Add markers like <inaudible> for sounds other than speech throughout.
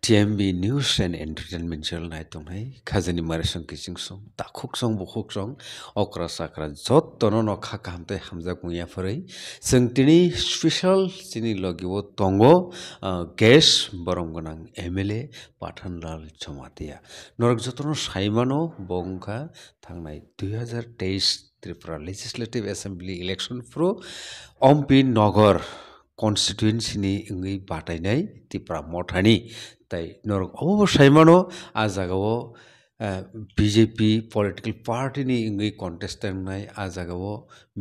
TMB News and Entertainment Channel nai tum hai khazani mare song kising song ta khuk song bu khuk song okra sakra jot tono no kha kam te hamza kunya phrei sing tini special sini logi wo tongo gas borong gunang MLA pathan lal chomatia norak jotono saimano bongka thang nai 2023 Tripura Legislative Assembly election pro Ompi Nogor constituency ni ingi batai nai tipra motani তাই নৰক অৱশ্যে মানো আ জাগাও BJP political পাৰ্টিনি ইংৰী contestant নাই আ জাগাও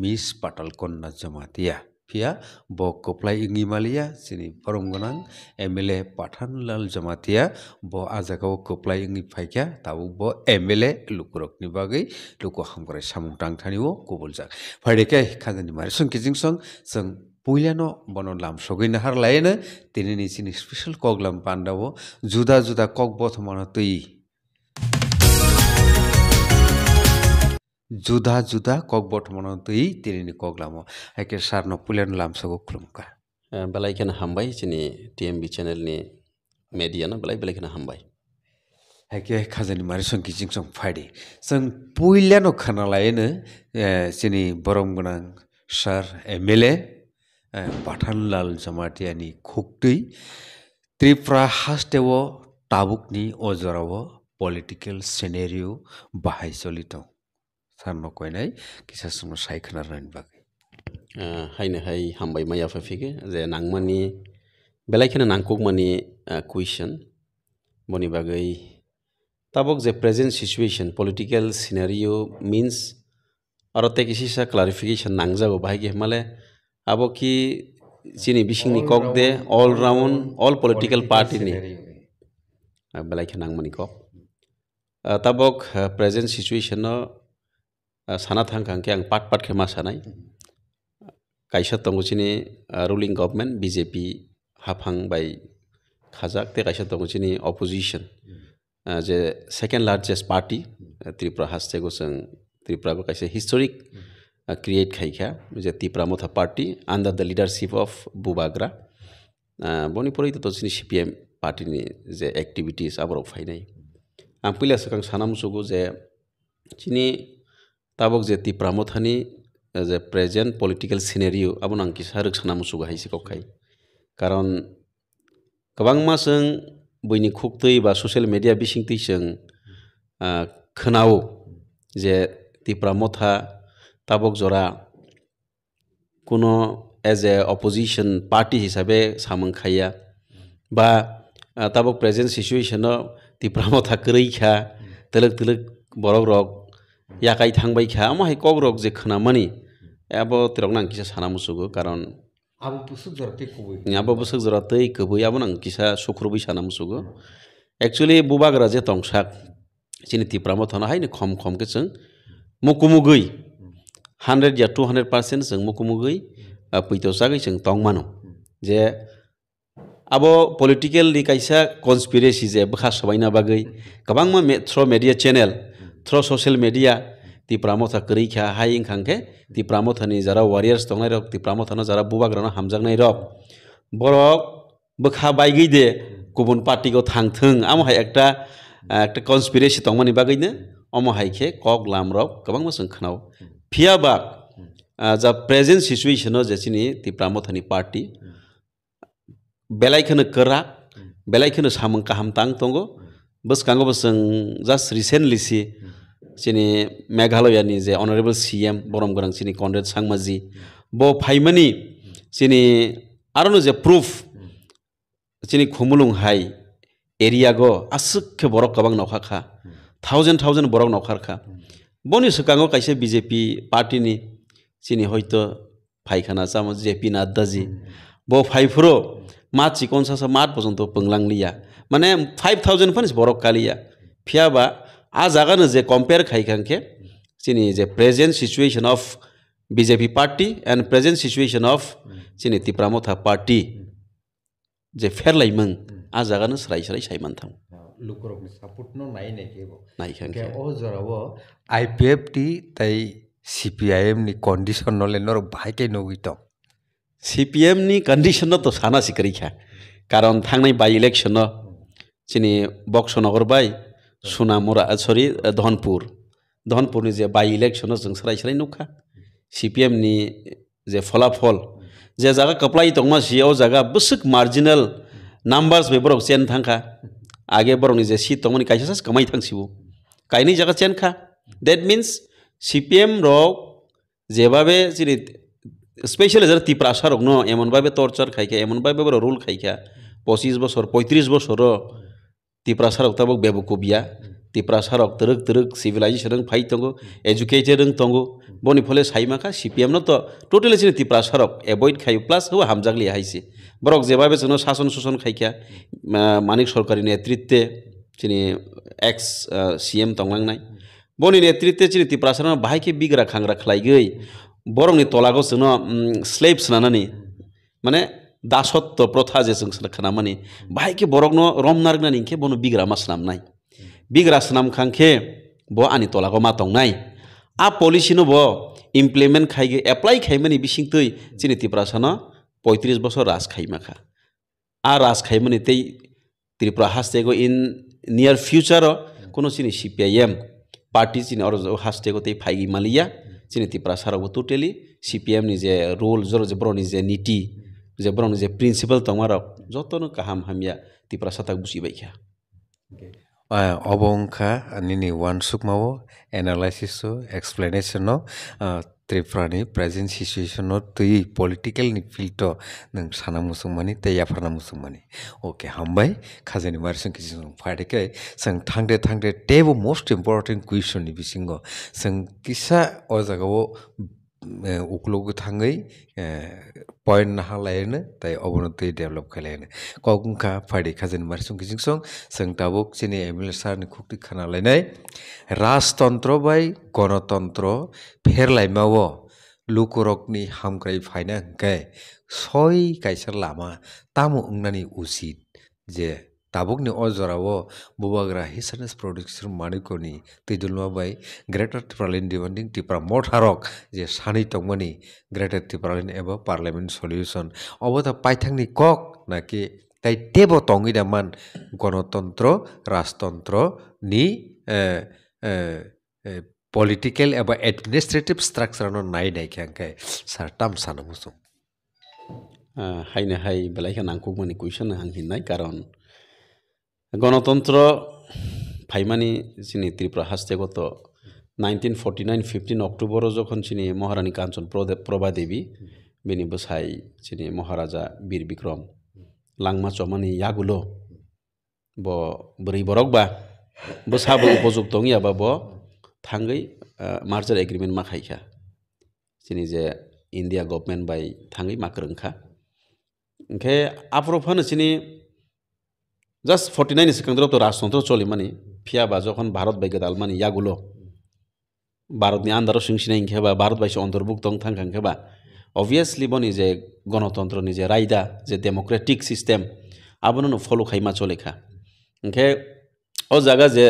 মিছ পাতাল কন্যা জমাতিয়া দিয়া ফিয়া ব কপ্লাই ইঙিমালিয়া চিনি পৰম গোনাং এম এল এ পাঠানলাল জমাতিয়া ব আ জাগাও কপ্লাই ইঙি ফাইকিয়া তাবো ব এম এল এ লোকৰকনি বাগৈ লোক সামগ্ৰী চামুং টাং থানিব কবল যাক ফাইডেকে খাজানি মাৰি সং কিজিং সং पहिलानो बनो लाम सगैनो हार लायनो तेने निसिनि स्पेशल कगलाम पान्डावो जुदा जुदा कक बथमानो तै जुदा जुदा कक बथमानो तै तेने कगलामो हाइके सारनो पहिलानो लाम सगो खुलुमका बेलायखेन हामबाय जोंनि टिएमबि चेनेलनि मेडियानो बेलाय बेलायखेन हामबाय হাইকে খাজানি মারি সংকি জিং সং ফাইডি সং পইলানো খানা লাইনো চিনি বরম গোনাং sir M L A Pathanlal জমাতিয়ানী খুক্তৈ ত্ৰিপুৰা শাস্তেৱ টাবুকনি অজৰাৱ পলিটিকেল চেনেৰিঅ' বাহাই চলিত সানো কয় নাই কিছু সময় সাইখানার রান বাকি হাই হাই হামবাই মাইয়া ফাফিকে যে নাংমানি বেলাইখানে নাংকুক মানি কুইশন মনি বাকি তাবক যে present situation political scenario means আর তে কিছু ক্লারিফিকেশন নাং যাব বাহাই अब कि चीनी बिशिंग नी कॉक दे all round all political party नी बलाई खेनांग मनी कॉक तब ओक प्रेजेंट सिचुएशन नो साना थांग कांके अंग पाट पाट खेमा सानाई कैसा तंगो चीनी रूलिंग गवर्नमेंट बीजेपी हाफ़ंग बाई खाजाक ते कैसा तंगो चीनी ऑपोजिशन जे सेकेंड लार्जेस्ट पार्टी त्रिप्रा हस्ते को संग त्रिप्रा को कैसे historic create Khaika, which is the Pramotha party under the leadership of Bubagra. বনিপুরেই তো তোসিনি সিপিএম পার্টিনি যে एक्टिभिटीज আবার ফাইনাই आं पहिला सखां सानामुसुगु जे चिनि ताबक जे ति प्रामथानि जे प्रेजेन्ट पलिटिकेल सिनेरियो आबन आं किसारक सानामुसुगु हायसि कखाय কারণ गोबां मा जों बयनि खुगतै बा ससियेल मेडिया बिसिंतै जों खोनावो जे ति प्रामथा তাবক জরা কোনো এজ এ অপজিশন পার্টি হিসাবে হিচাপে খাইয়া বা তাবক প্রেজেন্ট সিচুয়েশন চিচুৱেশ্যনত থাকি খা তলক তলক বৰক রক ইয়াকাই থাংবাইখা আমাৰ সেই কক রক যে খামানি এব তিরক নাম কিসা সানা মুসুগো কারণ জরাতেই কবই আবু বুসুক জরাতেই কবই আবু নাং কিসা শুক্রবই সানা মুসুগো একচুয়ালি বুবাগরা যে টংসাক চিনি তিপ্রাম হনা হাইনি খম খমকে চ মুকুমুগৈ হান্ড্রেड या टू हंड्रेड पार्सेंट जो मुखोमुखी पैतौसागै जो तंग मानो जे अब पलिटिकल नि कैसा कन्सपिरेसी जे बखा सबाइना बागै गोबांमा मे through media channel through social media ती प्रामथा करिखा हाय इंखांखे ती प्रामथानि जारा वारियार्स दंनाय रक ती प्रामथानो जारा बुबाग्रानो हामजांनाय रक बर' बोखा बायगै दे गुबुन पार्टिखौ थांथों आमहाय एकटा একটা কনস্পিরেসি তংমানি বাগৈনো অমহাইকে কক লাম রক গোবাং মোসং খানাও फियाबाक जा प्रेजेन्ट सिचुवेसनाव जेसिनि ति प्रामथानि पार्टी बेलायखोनो करा बेलायखोनो सामों काहाम तां तंगो बस कांगो बसों जास्ट रिसेन्टलिसि सिनि मेघालयानि जे अनारेबल सिएम बरम गोनां सिनि कनरेड सांमाजि ब फाइमानि सिनि आरो जे प्रुफ सिनि खुमुलुंहाय एरियागो आसुखे बरक गोबां नावखाखा थावजेन्ड थावजेन्ड बरक नावखारखा boni sukango kaise BJP party ni chini hoito phaikana chamo JP Nadda ji bo phaifro ma chikon sa sa mat pojonto penglang liya mane 5000 panis borok kaliya phiaba a jaga na je compare khaikang ke chini je present situation of BJP party and present situation of chini tipramotha party je fair laimang a jaga na srai srai saimantang lucroknisa putno nai nekebo nai khan ke o jorabo IPF ti tai CPIM ni condition nole nor bhai ke nogito CPM ni condition to sana sikri kha karon thangnai by election chini Boxanagar by Sonamura सरि धनपुर धनपुरनि जे by election जों सोलाय सोलाय नुखा सि पि एमनि जे फलाफल जे जागा कप्लाय दंमा सियाव जागा बोसोक मार्जिनेल नाम्बार्स बेफोराव सेन थांखा আগে বরং जे সি তমনি কাজ सास कमाई थांसिबो काइनि जगह चेन खा दैट मीन्स সিপিএম রক যেভাবে যিনি স্পেশাল যারা তিপ্রাসা রক ন এমনভাবে টর্চার খাইখা এমনভাবে বড় রোল খাইখা পঁচিশ বছর পঁয়ত্রিশ বছর তিপ্রাসা তাবক বেবকুবিয়া तिप्रासा रक्त रक तरक सिभिलाइजेसन रंग फाइ तंगो एजुकेटेड रंग तंगो बनि फले साइमाखा सिपिएम न त टोटल एसिन तिप्रासा रक एभयड खायो प्लास हो हामजागलि हाइसे बरक जेबाबे जोंनो शासन शोषण खाइखिया मानिक सरकारनि नेतृत्वे चिनि एक्स सिएम तंलांनाय बनि नेतृत्वे चिनि तिप्रासा बाहायखे बिग्रा खांग्रा खालायगै बरंनि तलागो जोंनो स्लेब सोनानै माने दासत्व प्रथा जे जों खालामनानै बाहायखे बरकनो रमनारगनानि बनो बिग्रा मास नामनाय বিগ্রা swnam khangkhe bo আনি tolago মাতং নাই a policy no ইমপ্লিমেন্ট খাইগে এপ্লাই খাইমানি বিসিং তৈ চিনি ত্রিপুরাসানো পঁয়ত্রিশ বছর রাজ খাইমাখা আর রাজ খাইমানি তৈ ত্রিপুরা হাস্তেগো ইন নিয়ার ফিউচার কোনো চিনি সিপিআইএম পার্টি চিনি অর হাস্তেগো তৈ ফাইগি মালিয়া চিনি ত্রিপুরা সারাবো টোটেলি সিপিএম নি যে রোল জর যে বড় যে নীতি যে বড় যে প্রিন্সিপাল তোমার যত কাহাম হামিয়া ত্রিপুরা সাতাক বুঝি বাইখা वान सुकमा हो एनालाइसिस हो एक्सप्लेनेसन हो त्रिपुरानि प्रेजेन्ट सिचुएसन सिचुवेसनाव दै पलिटिकेलनि फिल्डआव नों साना मुसुंमानि दै आफाना मुसुंमानि अके हामबाय खाजानि मारसंखि जों फाइडकै जों थांदे थांदे टेबो मोस्ट इम्पर्टेन्ट कुइसननि नि जों किसा अ जागाव उखलुगो थाङै पॉइंट नहा लाये तै ताय अवनते डेवलप कर लाये ने कौन का फाड़े खाजन मर्सुंग किसिंग सॉन्ग संगतावोक चीनी एमिलसार ने खुटी खाना लाये ने भाई गणतंत्रो फेर लाये में वो लोकोरोक ने फाइना गए सोई कैसर लामा तामु उन्नानी उसित जे tabukni ojorao bubagra hisanes production manikoni tijulma bai greater tipralin demanding tipra motharok je sani tongmani greater tipralin eba parliament solution obota paithangni kok naki তাই দেব তঙিদামান গণতন্ত্র রাজতন্ত্র নি পলিটিকেল এবার এডমিনিস্ট্রেটিভ স্ট্রাকচার নাই নাই খেয়ে সার তাম সানো হাইনে হাই বেলাইখান আঙ্কুকমানি কুইশন হাং হিনাই কারণ গণতন্ত্র ফাইমানি যিনি ত্রিপুরা হাসতে গত নাইনটিন ফর্টি নাইন ফিফটিন অক্টোবরও যখন চিনি মহারানী কাঞ্চন প্রভা দেবী বিনি বসাই চিনি মহারাজা বীর বিক্রম লাংমা চমানি ইয়াগুলো ব বরি বরক বা বসাবো উপযুক্ত ইয়াবা ব থাঙ্গই মার্জার এগ্রিমেন্ট মা খাইখা চিনি যে ইন্ডিয়া গভর্নমেন্ট বাই থাঙ্গই মাক্রংখা ओंखाय आप्रफानोसोनि জাস্ট ফর্টি নাইন সেকেন্ড তো রাজতন্ত্র চলে মানে ফিয়া বা যখন ভারত বাইকে দাল মানে ইয়াগুলো ভারতনি আন্দারও সিনাই খেবা ভারত বাইসে অন্তর্ভুক্ত থাংখাং খেবা অবভিয়াসলি বনি যে গণতন্ত্র নিজে রায়দা যে ডেমোক্রেটিক সিস্টেম আবনো ফলো খাইমা চলেখা ওখে ও জায়গা যে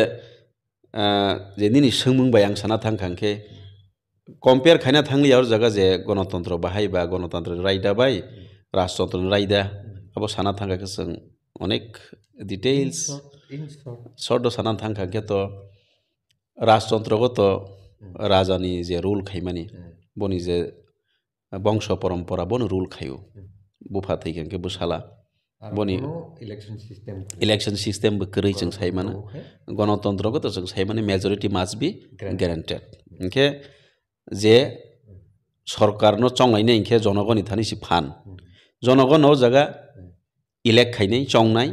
যে নিনি সোমবাই আং সানা থাংখাংখে কম্পেয়ার খাইনা থাংলি আর জায়গা যে গণতন্ত্র বাহাই বা গণতন্ত্রের রায়দা বাই রাজতন্ত্রের রায়দা আবার সানা থাঙ্গাকে অনেক details সর্দ সানান থাঙ্কা গেত রাজতন্ত্রগত রাজানি যে রুল খাইমানি বনি যে বংশ পরম্পরা বন রুল খাইও বুফা থেকে থৈখানকে বুসালা বনি ইলেকশন সিস্টেম যেন जों মানে গণতন্ত্রগত যেন जों মানে মেজরিটি মাস্ট বি গ্যারান্টেড ইনকে যে সরকার ন চংলাইনে ইনকে জনগণ ইথানি সি ফান জনগণ ও জায়গা ইলেক ইলেক্ট চং নাই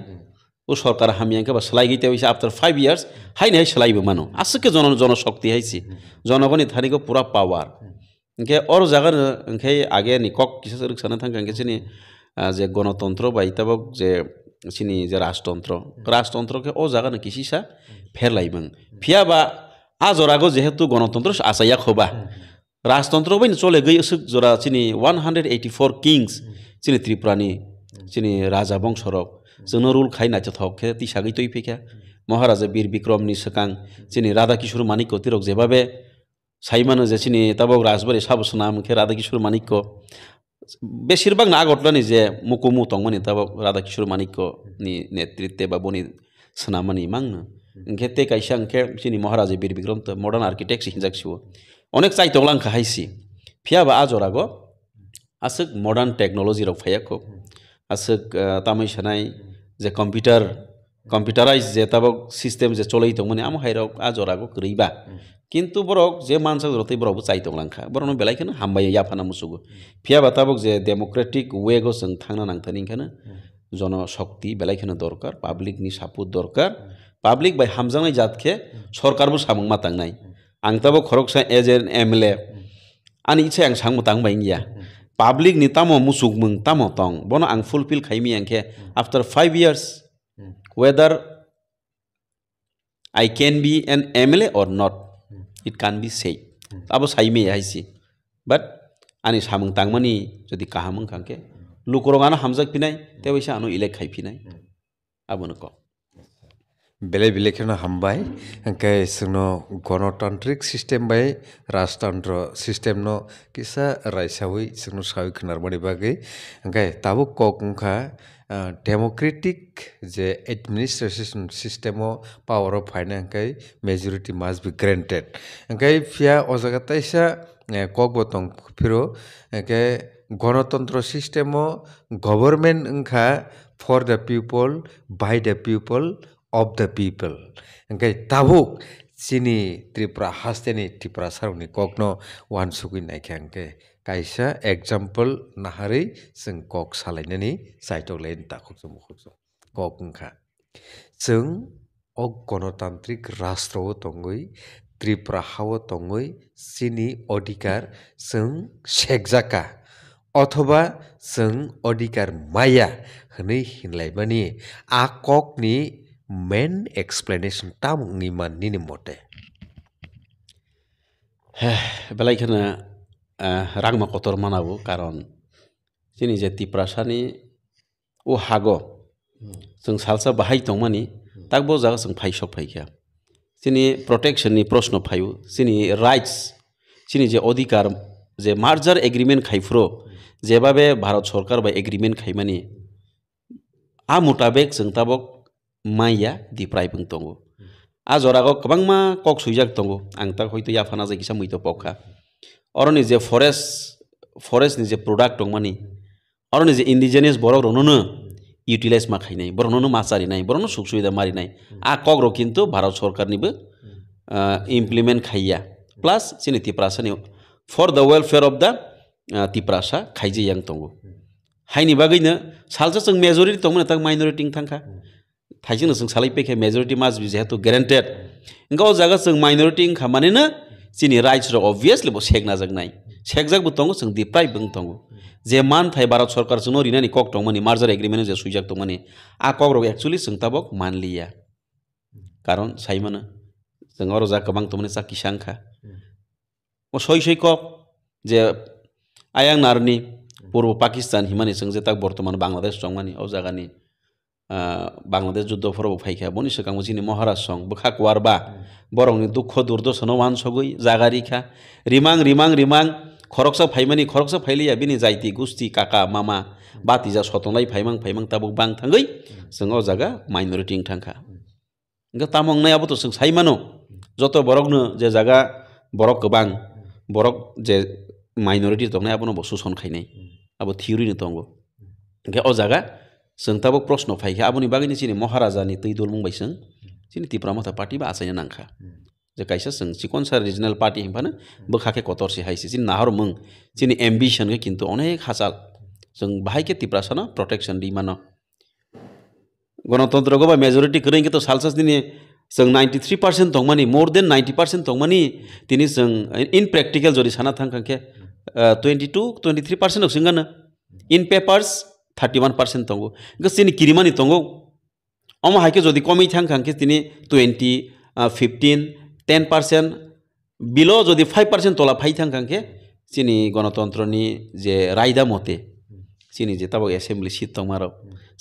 ও সরকার হামিয়াকে বা সেলাই গিয়ে হয়েছে আফটার ফাইভ ইয়ার্স হাই নাই সেলাইবে মানু আসকে জন জনশক্তি হয়েছে জনগণই থানিকে পুরা পাওয়ার ইনকে অর জায়গার ইনকে আগে নিকক কিছু সানা থাকে ইনকে চিনি যে গণতন্ত্র বা ইতাবক যে চিনি যে রাজতন্ত্র রাজতন্ত্রকে ও জায়গা নাকি সিসা ফের লাইবেন ফিয়া বা আ জরাগো যেহেতু গণতন্ত্র আসাইয়া খোবা রাজতন্ত্র বই চলে গই অসুক জরা চিনি one hundred eighty four kings চিনি ত্রিপুরানি চিনি রাজা বংশরক রুল जोनोरुल खाई नाच थके तिसागै तई फेख्या মহারাজা বীর বিক্রম নিশকাং চিনি রাধা রাধাকিশোর মানিক্য তিরক যেভাবে সাইমানো যে চিনি তাবক রাজবাড়ি সাবস রাধা কিশোর মানিক বেশিরভাগ না ঘটলানি যে মুকুমু তংমানি তাবক রাধাকিশোর মানিক্য নি নেতৃত্বে বা বনি সামানি মাংন ইংখে তে কাইসা খে চিনি মহারাজা বীর বিক্রম তো মডার্ন আর্কিটেক্ট হিনজাকসিও অনেক চাইতগলা হাইছি ফিয়াবা আজর আগ আসুক মডার্ন টেকনোলজি রক ফাইয়া খুব আছে তামাই সানাই যে কম্পিউটার কম্পিউটারাইজ যে তাবক সিস্টেম যে চলাইতো মানে আমি হাইরক আজরাগো করিবা কিন্তু বরক যে মানসা রতই চাই চাইতো লাংখা বরনো বেলাইখানে হামবাই ইয়াফানা মুসুগো ফিয়া বাতাবক যে ডেমোক্রেটিক ওয়েগো সং থাংনা নাংথানি ইখানে জনশক্তি বেলাইখানে দরকার পাবলিক নি সাপোর্ট দরকার পাবলিক বাই হামজানাই জাতকে সরকারবো সামংমা তাংনাই আংতাবো খরকসা as an M L A আনি ইচ্ছে আং সাংমো তাংবাই ইয়া public ni tamo musuk mung tamo tong bono ang fulfill khaimi angke after 5 years whether i can be an mla or not it can be said abo saime haisi but ani samung tangmani jodi kahamung kangke lukorongana hamjak pinai te baisa anu elect khai pinai abono ko বেলেগ বেলেগ হাম by এনেকৈ চুনো গণতান্ত্ৰিক system by ৰাজতন্ত্ৰ system ন কিছা ৰাইচা হৈ চুনো চাউ খনাৰ বাগে এনেকৈ তাবো কওক ডেম'ক্ৰেটিক যে এডমিনিষ্ট্ৰেশ্যন চিষ্টেমো পাৱাৰ অফ ফাইনে এনেকৈ মেজৰিটি মাছ বি গ্ৰেণ্টেড এনেকৈ ফিয়া অজাগাতাইছা কওক বতং ফিৰ এনেকৈ গণতন্ত্ৰ চিষ্টেমো গভৰ্ণমেণ্ট এনেকা for the people by the people of the people. Engkai tabuk sini Tripura hasteni Tripura saruni kokno wan sukui naikya engkai. Kaisa example nahari sing kok salainani saitok lain takuk sumu kukso. Kok engka. Sing ok tongui tripra তঙ্গই ত্রিপ্রাহাও তঙ্গই সিনি অধিকার সং শেকজাকা অথবা সং অধিকার মায়া হनै হিনলাইমানি আ ককনি main explanation tam ni man ni ni mote belai kana ragma kotor manabu karon sini je tiprasani u hago जों सालसा बाहाय दंमानि ताकबो जागा जों फाइसक फाइखा सिनि प्रटेक्शननि प्रश्न फाइयो सिनि राइट्स सिनि जे अधिकार जे मार्जार एग्रिमेन्ट खाइफ्रो जेबाबे भारत सरकार बा एग्रिमेन्ट खाइमानि आ मुताबेक जों ताबक maiya diprai bung tongo a jorago kwbangma kok suijak tongo ang tak hoito yafana jakisa muito pokha oroni je forest forest ni je product tongmani oroni je indigenous borok ronono utilise মা খাইনাই বরণনো মাচারিনাই বরণনো সুখ সুবিধা মারিনাই আ কগ্র কিন্তু ভারত সরকারনিবো implement খাইয়া প্লাস চিনি তিপ্রাসানি for the welfare of the Tiprasa খাইজে ইয়াং তঙ্গো হাইনি বাগৈনো সালসা চং মেজরিটি তঙ্গো না তাক মাইনরিটি থাকা थाइजों जों सालाय पेखे मेजरिटी मास बी जेहेतु ग्यारेंटेड इंका जगह जों माइनरिटी इंखा मानोना जोंनि राइट्स रक अबभियासलि बो सेगना जोंनाय सेगजाकबो दङ जों डिप्राइभबो दङ जे मान थाइ भारत सरकारजों रिनानि कक दंमोन मार्जार एग्रिमेन्ट जे सुइजाक दंमोन आ कक रक एक्चुअली जों ताबक मानलिया कारण साइमानो जों अरो जा गोबां दंमोन जा किसांखा ও সই সই কপ যে আয়াং নারনি পূর্ব পাকিস্তান হিমানি সঙ্গে তাক বর্তমান বাংলাদেশ চংমানি ও জাগানি बांग्लादेश युद्ध फोरबो फायखा बनि सिगां जिनि महाराज सं बखा कुवारबा बरंनि दुख दुर्दस न वान सगै जागारिखा रिमांग रिमांग रिमांग खरक्स फायमानि खरक्स फायलिया बिनि जायति गुस्ति काका मामा बातिजा सतनलाय फायमांग फायमांग ताबो बां थांगै सोंगौ जागा माइनोरिटिं थांखा गा तामंगनायाबो तो सों साइमानो जत बरगनो जे जागा बरक गबां बरक जे माइनोरिटि दंनायाबो न बसु सनखायनाय आबो थिउरि न दंगो गे ओ जागा जो दाबो प्रस्न' फायखा बगे बागैनि जोंनि महाराजानि दै दल बुंबाय जों जोंनि तिप्रा मथा पार्टि बा आसायनो नांखा जे कायसा जों सिकन सार रिजनेल पार्टि हिमफानो बोखाखे कतरसे हायसे जोंनि नाहर मुं जोंनि एम्बिशनखौ अनेक हासाल जो बाहायखे तिप्रा साना प्रटेक्शन दिमान गणतन्त्रखौ बा मेजरिटि करें तो सालसास दिनै जो नाइन्टि थ्री पार्सेन्ट दंमानि मोर देन नाइन्टि पार्सेन्ट दंमानि दिनै जों इन प्रेक्टिकल जो साना थांखांखे twenty two twenty three percent दंसिंगानो in papers thirty one percent তঙ্গ সিনি কিরিমানি তঙ্গ অম হাইকে যদি কমি থাং খাঙ্কি তিনি twenty fifteen ten percent below যদি ফাইভ পার্সেন্ট তোলা ফাই থাং খাঙ্কে চিনি গণতন্ত্রনি যে রায়দা মতে চিনি যে তাবো এসেম্বলি সিট তংমারও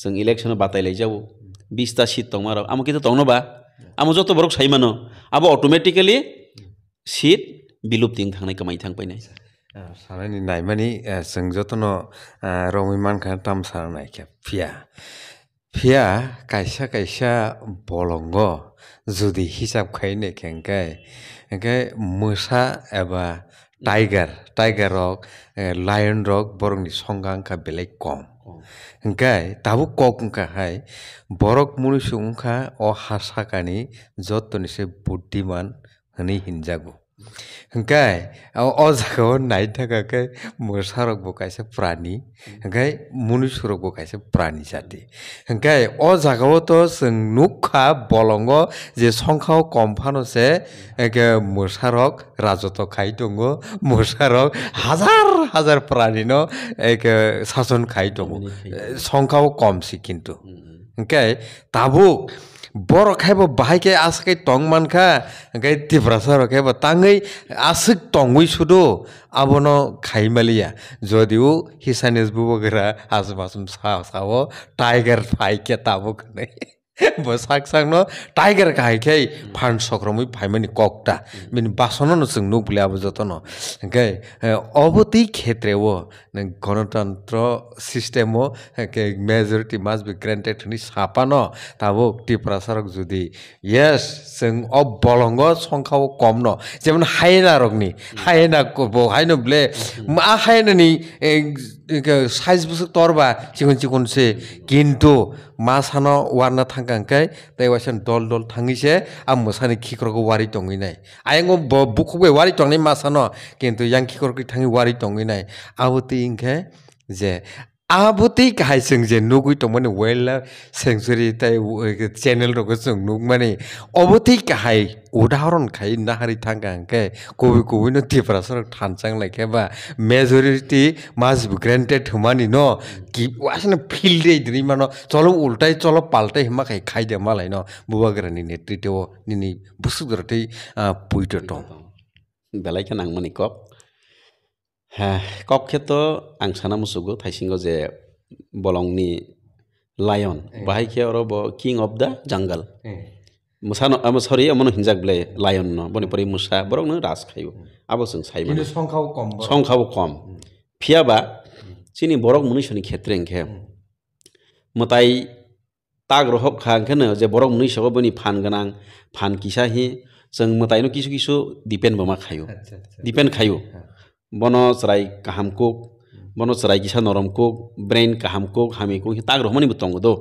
যেন ইলেকশনে বাতাইলাই যাবো বিশটা সিট তংমারও আমাকে তো তংনবা আমি যত বরক সাইমানো আবো অটোমেটিক্যালি সিট বিলুপ্তিং থাকাই কমাই থাকাই सानैनि नायमानि जों जतन रमैमान खान टाम सानाय फिया फिया कायसा कायसा बलंग जुदि हिसाब खायनायखेंखाय ओंखाय मोसा एबा टाइगार टाइगार रक लायन रक बरंनि संगांखा बेलेग कम ओंखाय दाबो कक ओंखाहाय बरक मुलुसुंखा अ हासाखानि जतनिसे बुद्धिमान होनै हिनजागौ ओंखाय अ जागाव नायनो थाखाय खै मोसा रगबो खायसे प्राणि ओंखाय मनुष्य रगबो खायसे प्राणि जाति ओंखाय अ जागावथ' जों नुखा बलङ जे संखाव कम्फानसे मोसा रग राजत खाय दङ मोसा रग हाजार हाजार प्राणिन एके सासन खाय दङ संखाव कमसि किन्तु ओंखाय दाबुक बर खाइब बाहाइ के आसकै तङ मानखा गाइति भ्रसर खाइब ताङै आसक तङै सुदो आबोन खाइमालिया मालिया जदि उ आजमासम सा सावो टाइगर फाइके के नै বৈশাখ চাক ন টাইগাৰ কাহে খেই ফাণ্ড চক্ৰমী ভাই মানে ককটা মানে বাচন নচুং নোক বুলি আৱ যতন গে অৱতি ক্ষেত্ৰেও গণতন্ত্ৰ system majority must be guaranteed হি চাপা ন তাবো টি প্ৰাচাৰক যদি য়েছ যোন অবলংগ সংখ্যাও কম ন যেমন হায়েনা ৰগনি হায়েনা ক'ব হাইন বোলে আ হাইনানি চাইছ বছৰ তৰ বা চিকুন চে কিন্তু মা চান ৱাৰ নাথাং hanga hankai tai waisan dol dol thangise a mosani khikro ko wari tongui nai ayang bo bukhu be wari tongni masano kintu yang khikro ki thangi wari tongui nai abuti inghe je आबोतै काहाय जे नुगुइ तमने wild life sanctuary त channel रगो नुग माने अबोतै काहाय उदाहरण खाइ नहारी थांगा के कोबि कोबि न तिपरा सर थानचांग लाइके बा मेजोरिटी मास ग्रान्टेड हुमानी न कि वासन फील्ड रे दिनि मानो चलो उल्टाय चलो पाल्टाय हिमा खाइ खाइ दे मालाय न बुवाग्रानि नेतृत्व निनि बुसुगरतै पुइटो बेलाय केनां माने कप कबखेथ्र आं सानामुसुगु थाइसिंग' जे बलंनि लायन बाहाय के और किंग अफ द जंगल मुसानो आम सरी अमन हिंजाक ब्ले लायन न बनिपरि मुसा बरं नो रास खायो आबो जों साइ माने संखाव कम संखाव कम फियाबा सिनि बरक मनुष्यनि खेत्रें खे मताय ताग रहब खांखनो जे बरक मनुष्यबो बनि फान गोनां फान किसा हि जों मतायनो किसु किसु डिपेन्ड बमा खायो डिपेन्ड खायो bono serai kaham kok bono serai kisa norom kok brain kaham kok hami kok tak rohmani butong do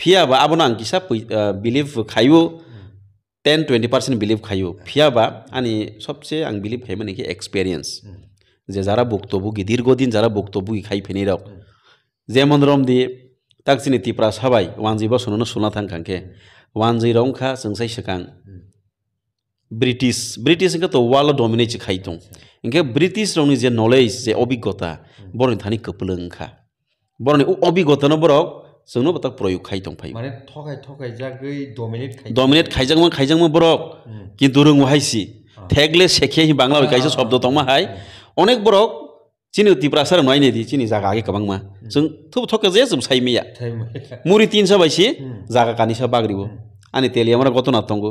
phia ba abono ang kisa believe khayu 10 20 percent believe khayu phia ba ani sobse ang believe khai mane ki experience যে যারা বক্তব্যগী দীর্ঘদিন যারা বক্তব্যগী খাই ফেনি রাও যেমন রম দিয়ে তাক চিনি তিপ্রা সাবাই ওয়ান জিবা শোনানো শোনা থাকাঙ্কে ওয়ান জি রংখা সংসাই সেকাং ব্রিটিশ ব্রিটিশ ইঙ্গে তো ওয়াল ডমিনেচ খাইতং ইঙ্গে ব্রিটিশ রংনি যে নলেজ যে অভিজ্ঞতা বরনি থানি কপলংখা বরনি অভিজ্ঞতানো বরক जोंनो बता प्रयोग खाइ दंफाय माने थगाय थगाय जागै डमिनेट खाइ डमिनेट खाइजांमोन खाइजांमोन बरक किन्तु रोंहायसि थेगले सेखे हि बांग्ला काइसो शब्द दंमाहाय अनेक নয় নেদি চিনি জাগা আগে কবাং মা যোন থুব থকে যে সাইমিয়া মুড়ি তিন বাইশি জাগা কানিসা বাগরিব अनि त्यसले हाम्रो गतो नातङ्गो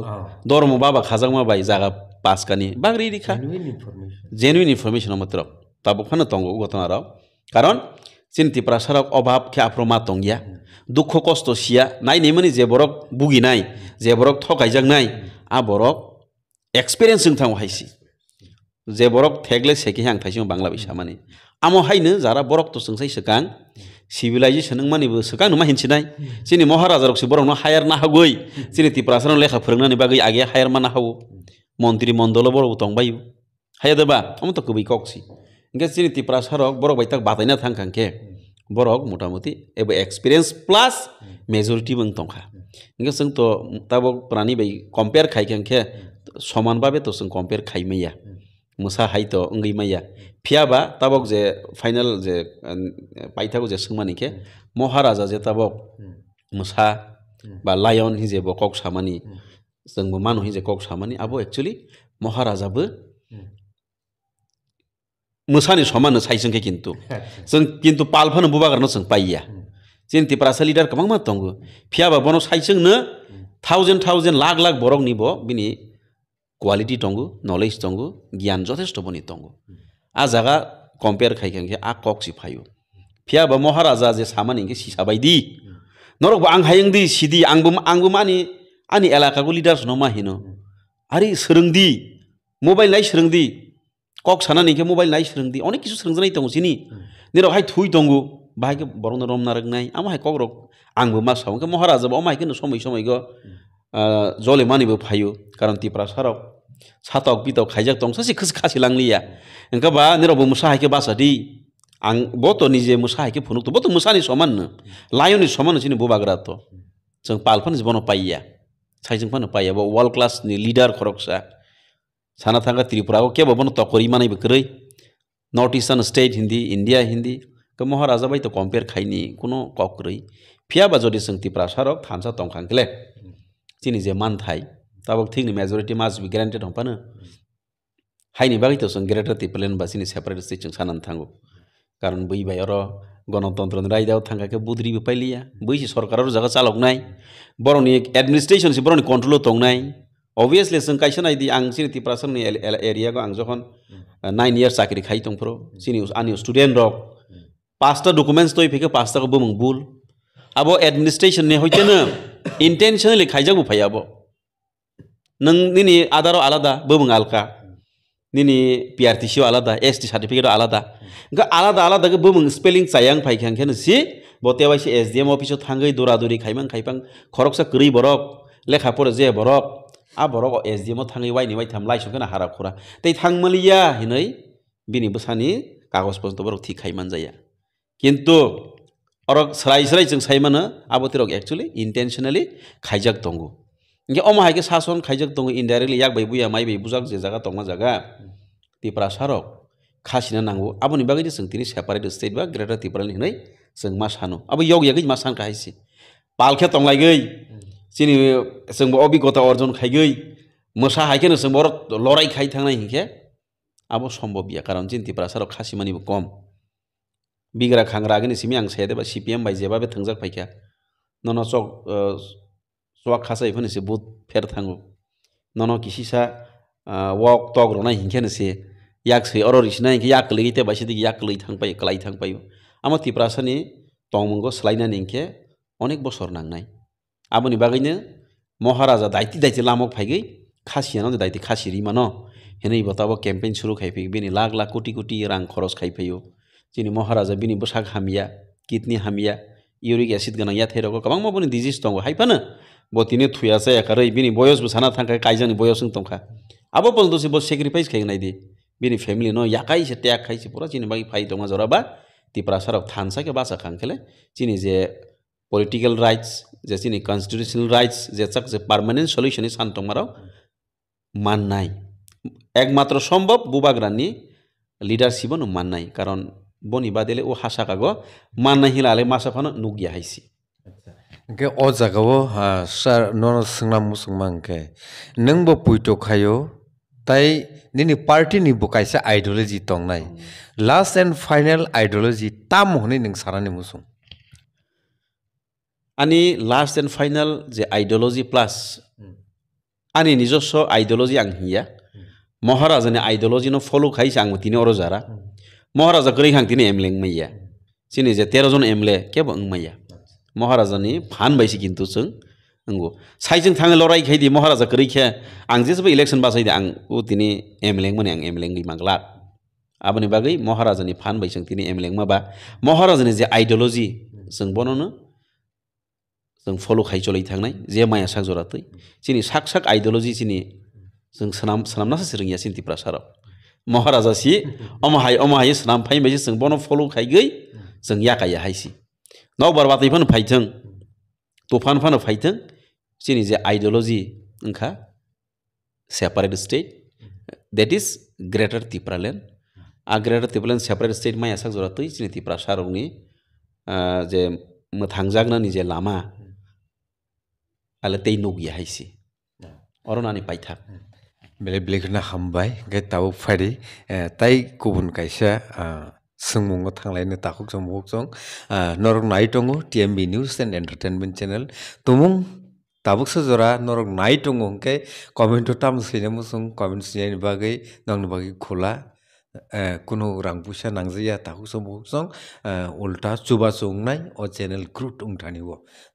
दरमो बाबा खाजामा बाई जागा पास कानि बाग्री रिखा जेन्युन इन्फर्मेसन मात्र ताबो खान तङ्गो गतना र কারণ চিন তিপ্রাসারক অভাব খে আপ্রমা তঙ্গিয়া দুঃখ কষ্ট সিয়া নাই নেমানি যে বরক বুগি নাই যে বরক ঠকাইজাক নাই আ বরক এক্সপিরিয়েন্স जों थां हायसि जे बरक थेगले सेखि हां थाइसि बांला बैसा माने आमो हायनो जारा बरक तो सोंसाय सोकां सिभिलाइजेसन नों मानिबो सोखां नोमा हिनसिनाय जोंनि महाराजारखसो बर'नो हायार ना हागै जोंनि तिप्रासानो लेखा फोरोंनानै बागै आगे हायार मा ना हागौ मन्त्रि मण्डल बर'बो दंबायो हायादोबा आमथ' गोबै कक्सि इनके जोंनि तिप्रासारक बर' बायथा बादायना थांखांखे बरक मोटामुटि एबो एक्सपिरियेन्स प्लास मेजरिटि बं दंखा इनके जों त' ताबो प्राणी बाय कम्पेयार खायखांखे समानभाबे त' जों कम्पेयार खायमैया মশা হাইতো অঙ্গি মাইয়া ফিয়াবা তাবক যে ফাইনাল যে পাইথাকো যে সোমানিকে মহারাজা যে তাবক মশা বা লায়ন হিজে ব কক সামানি जोंबो मानु हिजे कक सामानि आबो एक्सुअलि महाराजाबो मोसानि समानो साइजोंखे किन्तु जों किन्तु पालफानो बुबागारनो जों पाइया जेनति प्रासा लिडार गोबां मा दङ फियाबा बनो साइजोंनो थावजेन्ड थावजेन्ड लाख लाख बरंनिबो बिनि क्वालिटी तंगु नलेज तंगु ज्ञान जथेष्ट बनि तंगु आ जागा कम्पेयर खाइखांखे आ कक सिफायो फियाबा महाराजा जे सामानिंखे सिसाबायदि नरकबो आं हायंदि सिदि आंबो आंबो मानि आंनि एलाकाखौ लिडार्सनाव माहिनो आरो सोलोंदि मबाइल नाय सोलोंदि কক सानानिखे मबाइल नाय सोलोंदि अनेक किसु सोलोंजानाय दङ सिनि नेरावहाय थुइ दङ बाहायखौ बरंनो रमना रोंनाय आं माहाय कक रक आंबो मा सावखो महाराजाबो माहायखौ समै समैखौ जले मानिबो फायो कारण तिप्रा साराव सातक बिताव खाइजाक दंस सिखस खासि लांलिया ओंखा बा निरावबो मोसा हाइखे बासादि आं बत' निजे मोसा हाइखे फुनुक बत' मोसानि समाननो लायननि समाननो जोंनि बुबाग्राथ' जों पालफान जीवनाव पाइया साइजों फानो पाइया बा वर्ल्ड क्लासनि लिडार खरकसा साना थांगा त्रिपुराखौ केबाबानो तकरि मानायबो खोरै नर्थ इस्टार्न स्टेट हिन्दी इन्डिया हिन्दी মহারাজা বাইতো কম্পেয়ার খাইনি কোনো কক্রই ফিয়াবা যদি সঙ্গতি প্রাসারক থানসা তংখাংলে chini je man thai tabok thing ni majority must be granted hong pana haini bagi to sung greater ti plan ba chini separate se chung sanan thango কারণ বই ভাই ওর গণতন্ত্র রায়দাও থাকাকে বুদ্রি পাইলিয়া বইছি সরকারের জায়গা চালক নাই বরং অ্যাডমিনিস্ট্রেশন সে বরং কন্ট্রোলও তং নাই অবভিয়াসলি जों कायसो नायदि आं सिनि तिप्रासननि एरियाखौ आं जखन नाइन इयार्स साख्रि खायो दंफोराव सिनि आंनि स्टुडेन्ट रक पास्ता डकुमेन्ट्स दय फैखो पास्ताखौ बोमों बुल आब' एडमिनिस्ट्रेशननि हयतेनो इन्टेनसनलि खायजा उफायाबो नों दिनै आधाराव आलादा बबों आलका दिनै पि आर टि सिआव आलादा एस टि सार्टिफिकेटआव आलादा आलादा आलादाखौ बबों स्पेलिं चाया आं फायखांखेनो सि बतेबा एसे एस डि एम अफिसाव थाङै दरा दरि खायमां खायफां खरकसा गोरै बरक लेखा फरा जे बरक आ बरक एस डि एमआव थाङै वाइनि वाइथाम लाइसेन्सखौनो हारा खरा दै थांमालिया होनै बिनि बोसानि कागज पत्र बरक थिखायमान जाया किन्तु अर स्राय स्राय जों सायमानो आबोतिरक एक्सुअलि इन्टेनसनेलि खायजाक दंगु हिंगे अमा हाइके सासन खाइजाक दंगु इनडाइरेक्टलि याक बै बुया माइ बाय बुजाक जे जागा दंमा जागा तिपरा सारक खासिना नांगौ आबोनि बागै जों तिनि सेपारेट स्टेट बा ग्रेटार तिपरानि हिनै जों मा सानो आबो यग यागै मा सानखा हाइसि पालखे दंलायगै जोंनि जोंबो अभिगता अर्जन खाइगै मोसा हाइखेनो जों बर' लराय खाइ थांनाय हिंखे आबो सम्भब बिया कारन जों तिपरा सारक खासिमानिबो कम bigra khangragini simi ang sayade ba CPM bai jeba be thangjak paikya nono chok chwa khasa ifani se but pher thangu nono kisisa wok tok rona hinkhen se yak se oro risna hinkhe yak lei te basi digi yak lei thang pai klai thang pai amo tiprasa ni tongmungo slaina ningkhe অনেক বছর নাংনাই আমনি বাগাইনে মহারাজা দায়িত্ব দায়িত্ব লামক ফাইগৈ খাসিয়ানো দায়িত্ব খাসি রিমানো হেনই বতাবো campaign শুরু খাইফে বেনি লাখ লাখ কোটি কোটি রাং খরচ খাইফেও chini maharaja bini busak hamya kidney hamya uric acid ganang ya thairok kwbangma boni disease tongo haipana bo tini thuyasa yakaroi bini boyos bo sana thangka kaijani boyos wng tongkha abo porjonto se bo sacrifice khainai di bini family no yakai se tag khai se pura chini bagi phai tonga jora ba ti prasarok thansa ke basa khang khele chini je political rights যে চিনি constitutional rights যে চাক যে permanent solution সান্তমারাও মান নাই একমাত্র সম্ভব বুবাগ্রানি লিডারশিপও মান নাই কারণ বনিবা দিলে ও হাঁচা কাগ মান আহিলে আলে মাছখন নুগিয়া হাইছি অ জাগাব চাৰ নাম মুছলমানকে নং বৈঠক খায়ো তাই নিনি পাৰ্টি নিব কাইছে আইডলে যি টং নাই লাষ্ট এণ্ড ফাইনেল আইডলজি তাম হনে নিং সারা নিমু সুং আনি লাষ্ট এণ্ড ফাইনেল যে আইডলজি প্লাছ আনি নিজস্ব আইডলজি আংহিয়া মহাৰাজনে আইডলজি ন ফলো খাইছে আংগুতিনে অৰজাৰা महाराजा गरी हांग तीन एमलें मैया सिनी जे तेरह जन एमले केब अंग मैया महाराजानि फान बाइसि किन्तु जो नंगौ साइजों थाङो लराय खायदि महाराजा गरीखे आं जेसेबो इलेक्शन बासायदो आं उतिनि एमलें माने आं एमलें गैमांला आबनि बागै महाराजानि फान बाइसों तिनि एमलें माबा महाराजानि जे आइडियलजि जो बननो जो फलो खाई जलै थांनाय जे माया सागजरातै सिनि साक साक आइडियलजि सिनि जों सोनाम सोनामनासो सोरोङिया सिन्तिप्रासाराव মহারাজাসি অমাহাই অমাহাই সামফাই বেশি সঙ্গবনো ফলো খাইগৈ जों याकायो हायसि नाव बारबाथाय फानो फायथों दफान फानो फायथों जोंनि जे आइडिय'ल'जि ओंखा separate state that is greater Tipraland आ ग्रेटार तिप्रालेण्ड सेपारेट स्टेट माया सागजरातै जोंनि तिप्रा सारौनि जे थांजागनानि जे लामा आलो दै नगिया हायसि अरनानि पायथाक बेले ब्लेखना हमबाय गे ताव फारि ताई गुबुन कायसा सोंमुङो थांलायनो ताखुक जमुक जों नरक नाय दङ TMB news and entertainment channel तुमुं ताबुकसो जरा नरक नाय दङ के कमेन्ट तामसैनो मुसुं कमेन्ट सिनायनि बागै नांनो बागै खोला কোনো রং পয়সা নজা তাহু সম্ভব উল্টা চুবা চাই ও চ্যানেল গ্রুপ উংানিব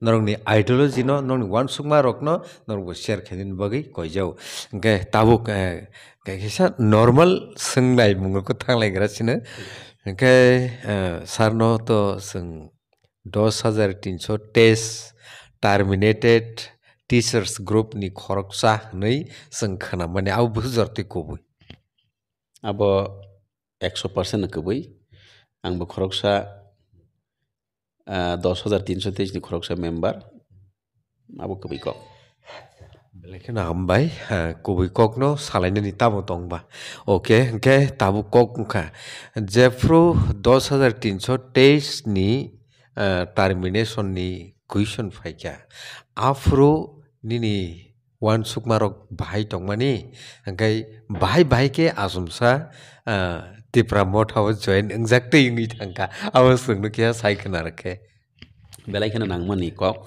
নরংনি আইডিওলজি নান সুমা রকন নরব বাগি খাই বগে কয়জাও তাবো কেসা নর্মাল সাই মূলক থাকলাইগ্রাছিন সার নতো দশ হাজার তিনশো টেস্ট টার্মিনেটেড টিচার্স গ্রুপ নি খরকসা হই সামানে আবু জরতে কবই আব एक्स' पार्सेन्ट गोबै आंबो खरकसा दस हाजार तिनस' तेइसनि खरकसा मेम्बार आबो गोबै कक बेलेखना हामबाय गोबै कक न सालायनायनि ताबो दंबा अके ओंखे ताबो कक ओंखा जेफ्रु दस हाजार तिनस' तेइसनि टार्मिनेसननि कुइसन फाइकिया आफ्रु निनि wan sukma rok bahai tongmani hingkai bahai bahai ke asumsa tipra mothao join ungjak tei ngi thangka awas sungno kia sai khana rakhe belai khana nangmani kok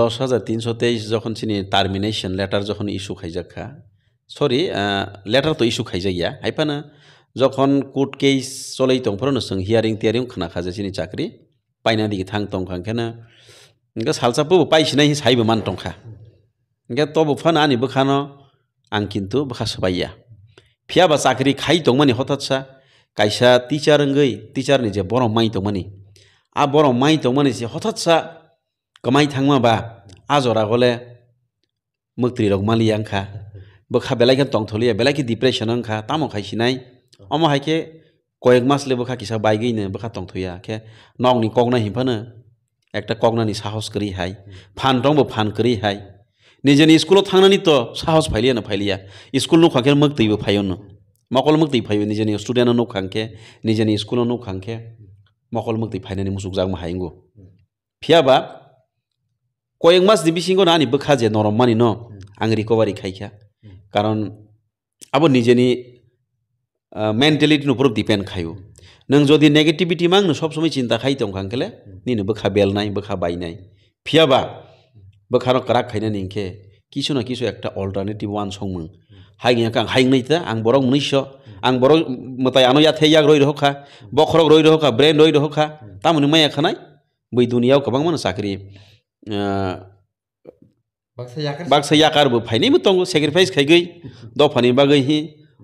দশ হাজার তিনশো তেইশ যখন চিনি টার্মিনেশন লেটার যখন ইস্যু খাইজাখা সরি লেটার তো issue খাইজাইয়া হাইপানা যখন কোর্ট কেস চলেই তংফোরনো সং হিয়ারিং টিয়ারিং খানা খাজে চিনি চাকরি পাইনা দিকে থাং তংখাংখানা সালসাপো পাইসিনাই সাইবো মান তংখা hingga to bo fan ani bukhano ang kintu bukha sabaya phia ba chakri khai tongmani hotat sa kaisa teacher ngai teacher ni je boro mai tongmani a boro mai tongmani se hotat sa kamai thangma ba ajora gole mukti rok mali angkha bukha belai kan tong tholia belai ki depression angkha tamo khai sinai omo haike কয়েক মাস Livo খা কিসা বাইগেই নে বখা তং থুয়া খে নংনি কগনা হিমফানো একটা কগনানি সাহস করি হাই ফান রংবো ফান করি হাই निजेनि स्कुलाव थांनानै त साहस फाइलिया ना फाइलिया स्कुल नखांखे मगदैबो फायोनो मकल मगदै फायो निजेनि स्टुडेन्टआव नखांखे निजेनि स्कुलाव नखांखे मकल मगदै फायनानै मुसुक जागमा हायंगो फियाबा কয়েক মাস দিবিসিংগ না নিব খাজে নরম মানি ন আং রিকভারি খাইখা কারণ আবার নিজেনি মেন্টালিটির উপর ডিপেন্ড খাইও নং যদি নেগেটিভিটি মাং সবসময় চিন্তা খাই তংখাঙ্কেলে নিনবো খা বেলনাই বোখা বাইনাই ফিয়াবা বখানো কারাক খাইনে নিংখে কিছু না কিছু একটা অল্টারনেটিভ ওয়ান সঙ্গম হাই কাং হাইং নাইতা আং বরং উনিশশ আং বরং মতাই আনো ইয়াথে ইয়াক রই রহখা বখরক রই রহখা ব্রেন রই রহখা তামনি মাই এখানাই বই দুনিয়াও কবাং মানে চাকরি বাক্সা ইয়াকারবো ফাইনিবো তঙ্গ স্যাক্রিফাইস খাইগৈ দফানি বাগৈ হি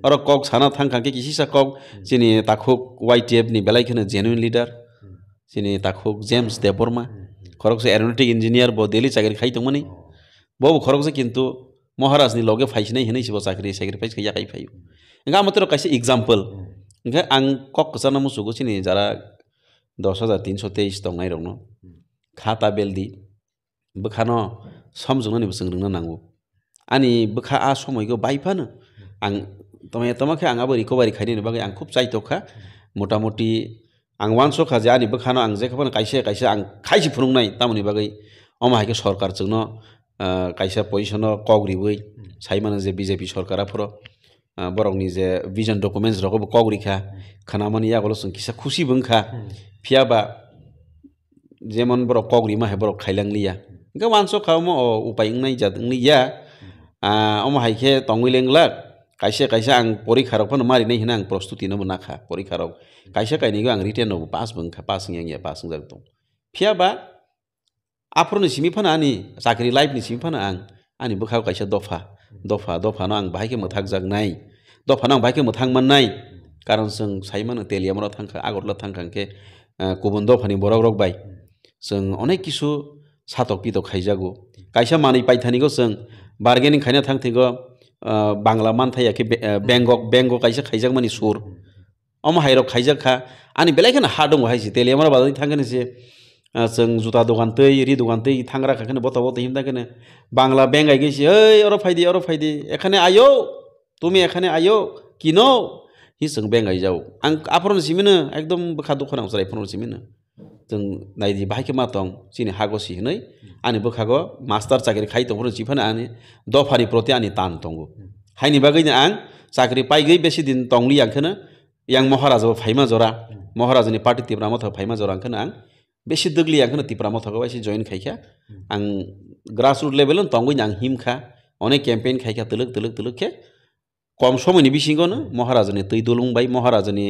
আর কক সানা থাংখাকে কিসিসা কক যিনি তাকুক ওয়াই টি এফ নি বেলাইখানে জেনুইন লিডার যিনি তাকুক জেমস দেববর্মা খরগসে অ্যারোনেটিক ইঞ্জিনিয়ার বো দেলি চাকরি খাই তংমানি বব খরগসে কিন্তু মহারাজনি লগে ফাইসিনাই হেনে হিসেবে চাকরি চাকরি ফাইস খাইয়া খাই ফাইব ইঙ্গা মাত্র কাছে এক্সাম্পল ইঙ্গা আং কক কচানা মুসুগো চিনি যারা দশ হাজার তিনশো তেইশ দংনাই রং খাতা বেলদি বখানো সমজোংনো নিবো সোंनो নাঙ্গো আনি বখা আ সময়গো বাইফানো আং তোমায় তোমাকে আঙাবো রিকভারি খাইনি বাকি আং খুব চাইতখা মোটামুটি আং ওয়ান শো খাজে আনি খানো আং যে খাবার কাইসে কাইসে আং খাইছি ফুরুং নাই তামনি বাকি অম হাইকে সরকার চুন কাইসা পজিশন কগ্রিবই সাই মানে যে বিজেপি সরকার আপর বরংনি যে ভিজন ডকুমেন্টস রকম কগ্রিখা খানামানি আগল সংখিসা খুশি বংখা ফিয়াবা যেমন বড় কগ্রি মাহে বড় খাইলাংলিয়া ওয়ান শো খাওয়া ও উপায় নাই যাদ ইয়া অম হাইকে টঙ্গুই লেংলাক কাইসে কাইসে আং পরীক্ষারক ফানো মারিনাই হিনা আং প্রস্তুতি নব নাখা পরীক্ষারক কাইসে কাইনিগো আং রিটেন নব পাস বংখা পাস ইয়াংয়া পাস জাগ দং ফিয়াবা আফরনি সিমি ফানা আনি চাকরি লাইফনি সিমি ফানা আং আনি বখাও কাইসে দফা দফা দফানো আং বাহাইকে মথাক জাগ নাই দফানো আং বাহাইকে মথাং মান নাই কারণ जों সাইমানো তেলিয়ামরা থাংখা আগরলা থাংখাংকে গুবুন দফানি বরক রক বাই जों অনেক কিছু সাতক পিতক খাইজাগো কাইসা মানি পাইথানিগো जों বার্গেনিং খাইনা থাংথিগো bangla manthaya ki bengok bengok kaisa khaijak mani sur om hairok khaijak kha ani belai kana hadong hai si telemar badai thangani se seng juta dukan tei ri dukan tei thangra kha kana bota bota himda kana bangla bengai ge si ei oro faidi oro faidi ekhane ayo tumi ekhane ayo kino hi seng bengai jau ang apron simina ekdom bakha dukhona usrai apron simina जों नायदि बाहायखि मा दं जोंनि हागोसि हनै आंनि बोखागो master साख्रि खाय दं जिफानो आंनि दफानि प्रति आंनि तान दङ हायनि बागैनो आं साख्रि पाइगै बेसे दिन दंलि आंखौनो yang maharaja phaima jora maharaja ni party tipra matha phaima jora angkhana ang besi dugli angkhana tipra matha gaisi join khaikha ang grassroot level on tongoi ang him kha অনেক ক্যাম্পেইন খাইখা তুলুক তুলুক তুলুক খে কম সময়নি বিসিঙ্গনো মহারাজনী তৈ দুলুং বাই মহারাজনী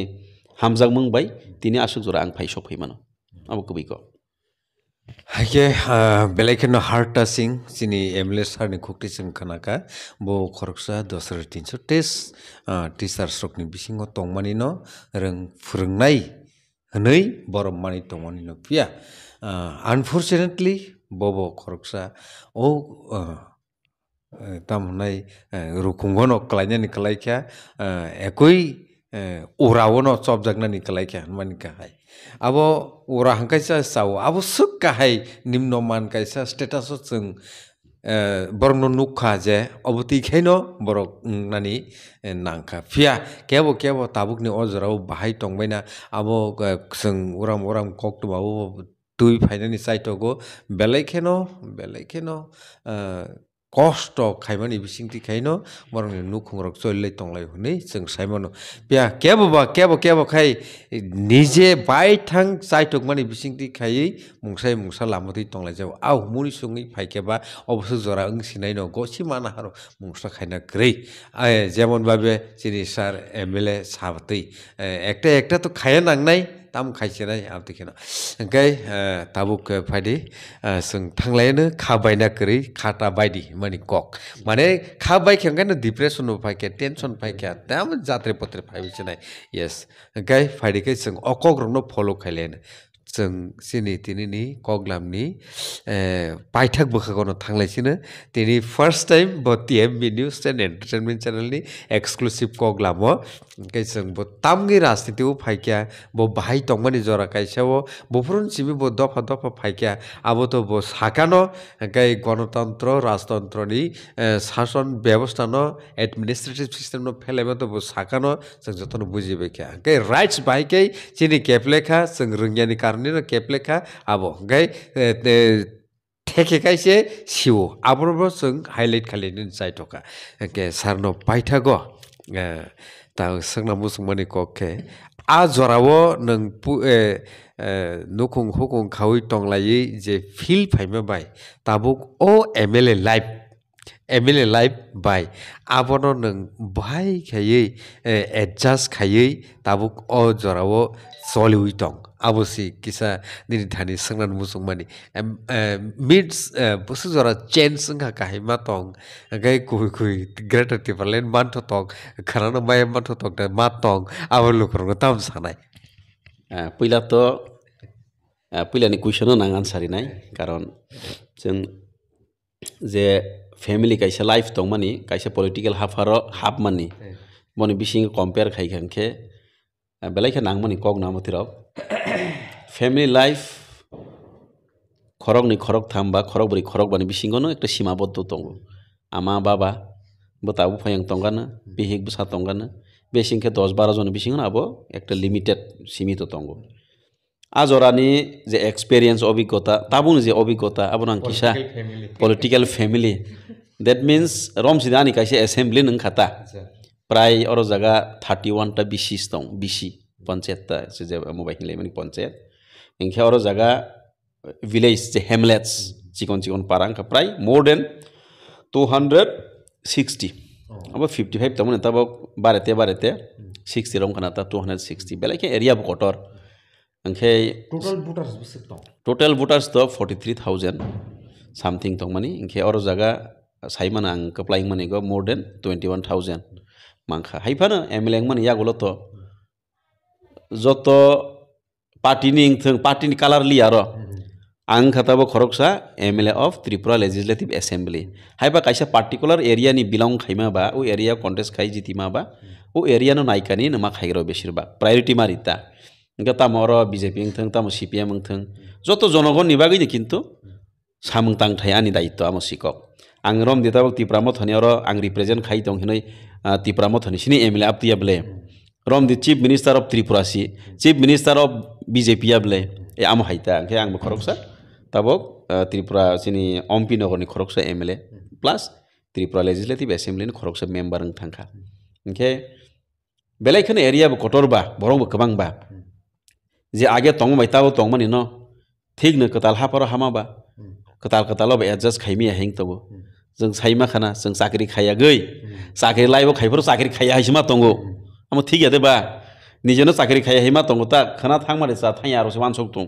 হামজাক মুং বাই তিনি আসুক জোরা আং ফাইসব ফৈমানো अब कुबिको हाके बेलेखेन हार्ट टचिंग सिनी एमले सारने खुक्ति सिंखनाका बो खरक्सा दोसर तिनसो टेस टीसार सोखनि बिसिङो तोंमानि न रं फुरंगनाय हनै बरम मानि तोंमानि न पिया अनफॉर्चूनेटली बबो खरक्सा ओ तामनाय रुखुंगन अक्लायने निकलायखा एकै उरावन चब जागना निकलायखा हनमानिका हाय abo urang kaisa sau abo suk kahai nimno man kaisa status o chung borno nukha je obuti kheno borok nani nangka phia kebo kebo tabukni ojrau bahai tongbaina abo chung uram uram koktu babu dui phainani saito go belai kheno belai kheno কষ্ট খাইমানি বিসিংটি খাইনো বরং নু খুঁরক চললাই টংলাই হই যেন সাইমানো পিয়া কেববা কেব কেব খাই নিজে by থাং চাইটকমানি বিসিংটি খাইই মুসাই মুসা লামতি টংলাই যাব আও হুমুনি সঙ্গী ফাইকেবা অবশ্য জরা ওংসিনাই ন গসি মানা হারো মুসা খাইনা গ্রেই যেমন ভাবে যিনি স্যার এম এল এ সাবতেই একটা একটা তো খাইয়া নাংনাই tam khaisinai abdi kena gai tabuk phadi sung thanglaino khabaina kri khata baidi mani kok mane khabai khengan depression no phai ke tension phai ke tam jatre potre phai bisinai yes gai phadi ke sung okok rong no follow khailaina जों सिनि तिनिनि कग्लामनि पाइथाक बोखागनो थांलायसिनो दिनै first time बटिएम बि news and entertainment चेनेलनि exclusive कग्लामाव kaisa bo tamgi rastiti u phaikya bo bhai tongmani jora kaisa bo bofrun sibi bo dofa dofa phaikya abo to bo sakano kai gonotantra rastantra ni shashan byabostha no administrative system no phele ba to bo sakano sang jotono buji be kya kai rights bhai kai chini keplekha sang rungyani karni no keplekha abo kai থেকে কাইছে শিও আপনার চাইলাইট খালি সাইটকা সারনো পাইঠাগ আহ सोंना मुसुमानि ककखे आ जराव नों पु ए नुखुं हुखुं खावै टंग लायै जे फिल फाइमे बाय ताबुक ओ एमएलए लाइफ एमएलए लाइफ बाय आबनो नों बाय खायै एडजास्ट खायै दाबो अ जरावो सलिहै दं आबसि किसा दिनै धानि सोंनानै मुसुंमानि मिड्स बुसु जरा चेन्ज जोंहा गाहायमा दं गाय कुहि कुहि ग्रेटार टिपारलेण्ड मान्थ दं खारानो माय मान्थ दं दा मा दं आबो लोकरनो ताम सानाय पहिलाथ' पहिलानि कुइसनाव आं आनसारि नाय कारन जों जे ফ্যামিলি কাইসা লাইফ তং মানি কাইসা পলিটিক্যাল হাফ হার হাফ মানি মনে বিশিং কম্পেয়ার খাইখানকে বেলাইখা নাংমানি কক নামতিরব ফ্যামিলি লাইফ খরকনি খরক থাম বা খরক বরি খরক বানি বিশিঙ্গনো একটা সীমাবদ্ধ তঙ্গ আমা বাবা বা তাবু ফাইয়াং তঙ্গানো বিহিক বুসা তঙ্গানো বেশিংকে দশ বারো জন বিশিঙ্গন আবো একটা লিমিটেড সীমিত তঙ্গ আজরানি যে এক্সপেরিয়েন্স অভিজ্ঞতা তাবুন যে অভিজ্ঞতা আপনার কিসা পলিটিক্যাল ফ্যামিলি দেট মিন্স রমসিদা আনি কাছে এসেম্বলি নং খাতা প্রায় অর জায়গা থার্টি ওয়ানটা বিশিস দং বিশি পঞ্চায়েতটা যে মোবাইল মানে পঞ্চায়েত এখানে অর জায়গা ভিলেজ যে হেমলেটস চিকন চিকন পারাঙ্কা প্রায় more than two hundred sixty আবার ফিফটি ফাইভ তেমন এটা বারেতে বারেতে সিক্সটি রং খানা টু হান্ড্রেড সিক্সটি বেলেগ এরিয়া কটর ओंखे टोटल भोटार्स बेसे दं टोटल भोटार्स दं फर्टि थ्री थाउजेन्ड सामथिं दं माने ओंखे अर जागा सायमोन आं कप्लायिं माने गो more than twenty one thousand मांखा हायफानो एम एल ए माने यागलत' जत' पार्टिनि इंथों पार्टिनि कालार लियार' आं खाताबो खरगसा M L A of Tripura legislative assembly हायबा कायसा पार्टिकुलार एरियानि बिलं खायमाबा ओ एरिया कन्टेस्ट खाय जितिमाबा ओ एरियानो नायकानि नोमा खायग्रा बेसिरबा प्रायरिटि मारिता ইঙ্গা তামর বিজেপি থং তামো সিপিএম থং যত জনগণ নিবাগৈনি কিন্তু সামং তাং থাই আনি দায়িত্ব আমার শিকক আং রম দিতাব তিপ্রামত হনিয়র আং রিপ্রেজেন্ট খাই তং হিনই তিপ্রামত হনিসিনি এমএলএ আপতি আবলে রম the chief minister of Tripura সি চিফ মিনিস্টার অফ বিজেপি আবলে এ আম হাইতা আংকে আং খরকসা তাবক ত্রিপুরা সিনি অম্পি নগরনি খরকসা এমএলএ প্লাস ত্রিপুরা লেজিসলেটিভ এসেম্বলিনি খরকসা মেম্বার থাকা ওকে বেলাইখানে এরিয়াবো কটরবা বরংবো কবাংবা যে আগে তং মাইতা ও তং মানি ন ঠিক নো কোতাল হাপার হামাবা কোতাল কোতাল এডজাস্ট খাইমি হেং তবো जों साय मा खाना जों साख्रि खायाखै साख्रि लाइबो खायफोर साख्रि खायाहैसो मा दङ आमो थिग यादेबा निजेनो साख्रि खायाहै मा दङ ता खाना थांमारे जा थाङा आरो मानसक दं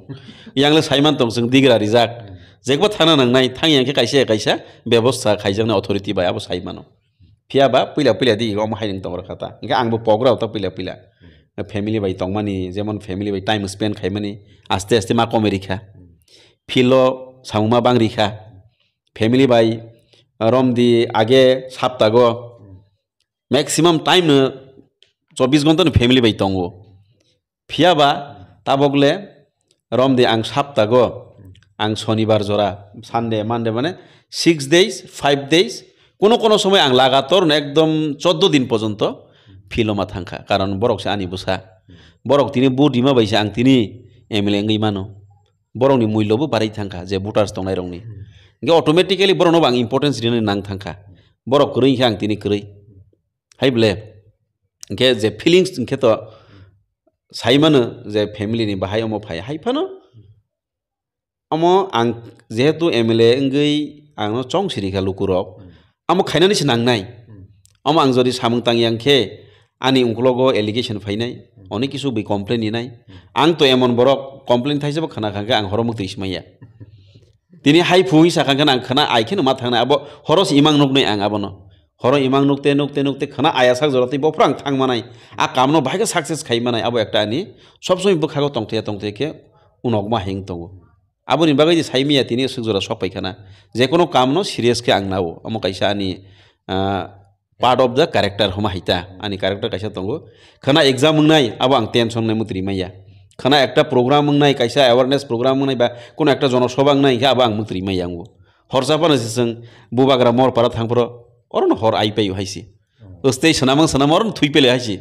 यांले सायमान दं जों दिग्रा रिजाक जेकबो थाना नांनाय थाङियांखे खायसे खायसे बेबस्था खायजोंनो अथरिटि बाय आबो सायमानो फियाबा पहिला पहिला दि अमा हायदों दं खाता ओंखाय आंबो पग्राव ता पहिला पहिला ফ্যামিলি বাই তংমানি যেমন ফ্যামিলি বাই টাইম স্পেন্ড খাইমানি আস্তে আস্তে মা কমে রিখা ফিলো সামুমা বাং রিখা ফ্যামিলি বাই রম দি আগে সাপ্তাহ ম্যাক্সিমাম টাইম চব্বিশ ঘন্টা ফ্যামিলি বাই তঙ্গ ফিয়াবা তা রম দি আং সাপ্তাহ আং শনিবার জরা সানডে মানডে মানে সিক্স ডেজ ফাইভ ডেজ কোনো কোনো সময় আং লাগাতর একদম চোদ্দ দিন পর্যন্ত philoma thangkha karon borok se ani busa borok tini budi ma baisa ang tini MLA ngai mano borok ni mullo bo barai thangkha je voters tongnai rong ni ge automatically borok no bang importance rini nang thangkha borok kurui hang tini kurui hai ble ge je feelings ge to sai mano je family ni bahai omo phai hai phano omo ang jehetu MLA ngai ang no chong sirikha lukurok amo khainani sinang nai অমাং যদি সামুং তাং ইয়াংখে আনি উঙ্কলগো allegation ফাইনাই অনেক কিছু বই complain ইনাই আং তো এমন বড় complain থাই যাব খানা খাঙ্কা আং হরমুক্ত ইসমাইয়া তিনি হাই ফুহি সাখাঙ্কান আং খানা আইখেন মা থাকে আবো হরস ইমাং নুক নই আং আবনো হর ইমাং নুকতে নুকতে নুকতে খানা আয়া সাক জরাতে আং থাং মানাই আ কামন ভাইকে সাকসেস খাই মানাই আবো একটা আনি সবসময় বখাগো তংতে তংতে কে উনকমা হেং তঙ্গো আবো নিবাগে যে সাইমিয়া তিনি সুখ জরা সব পাইখানা যে কোনো কামন সিরিয়াসকে আং নাও আমি আনি part of the character homa hita ani character kaisa tongo khana exam ngnai abang tension nai mutri maya khana ekta program ngnai kaisa awareness program ngnai ba kono ekta jonosabha ngnai kha abang mutri maya ngo horjapana sisang bubagra mor para thangpro oron hor ai payu haisi ostei sanamang sanamor thui pele haisi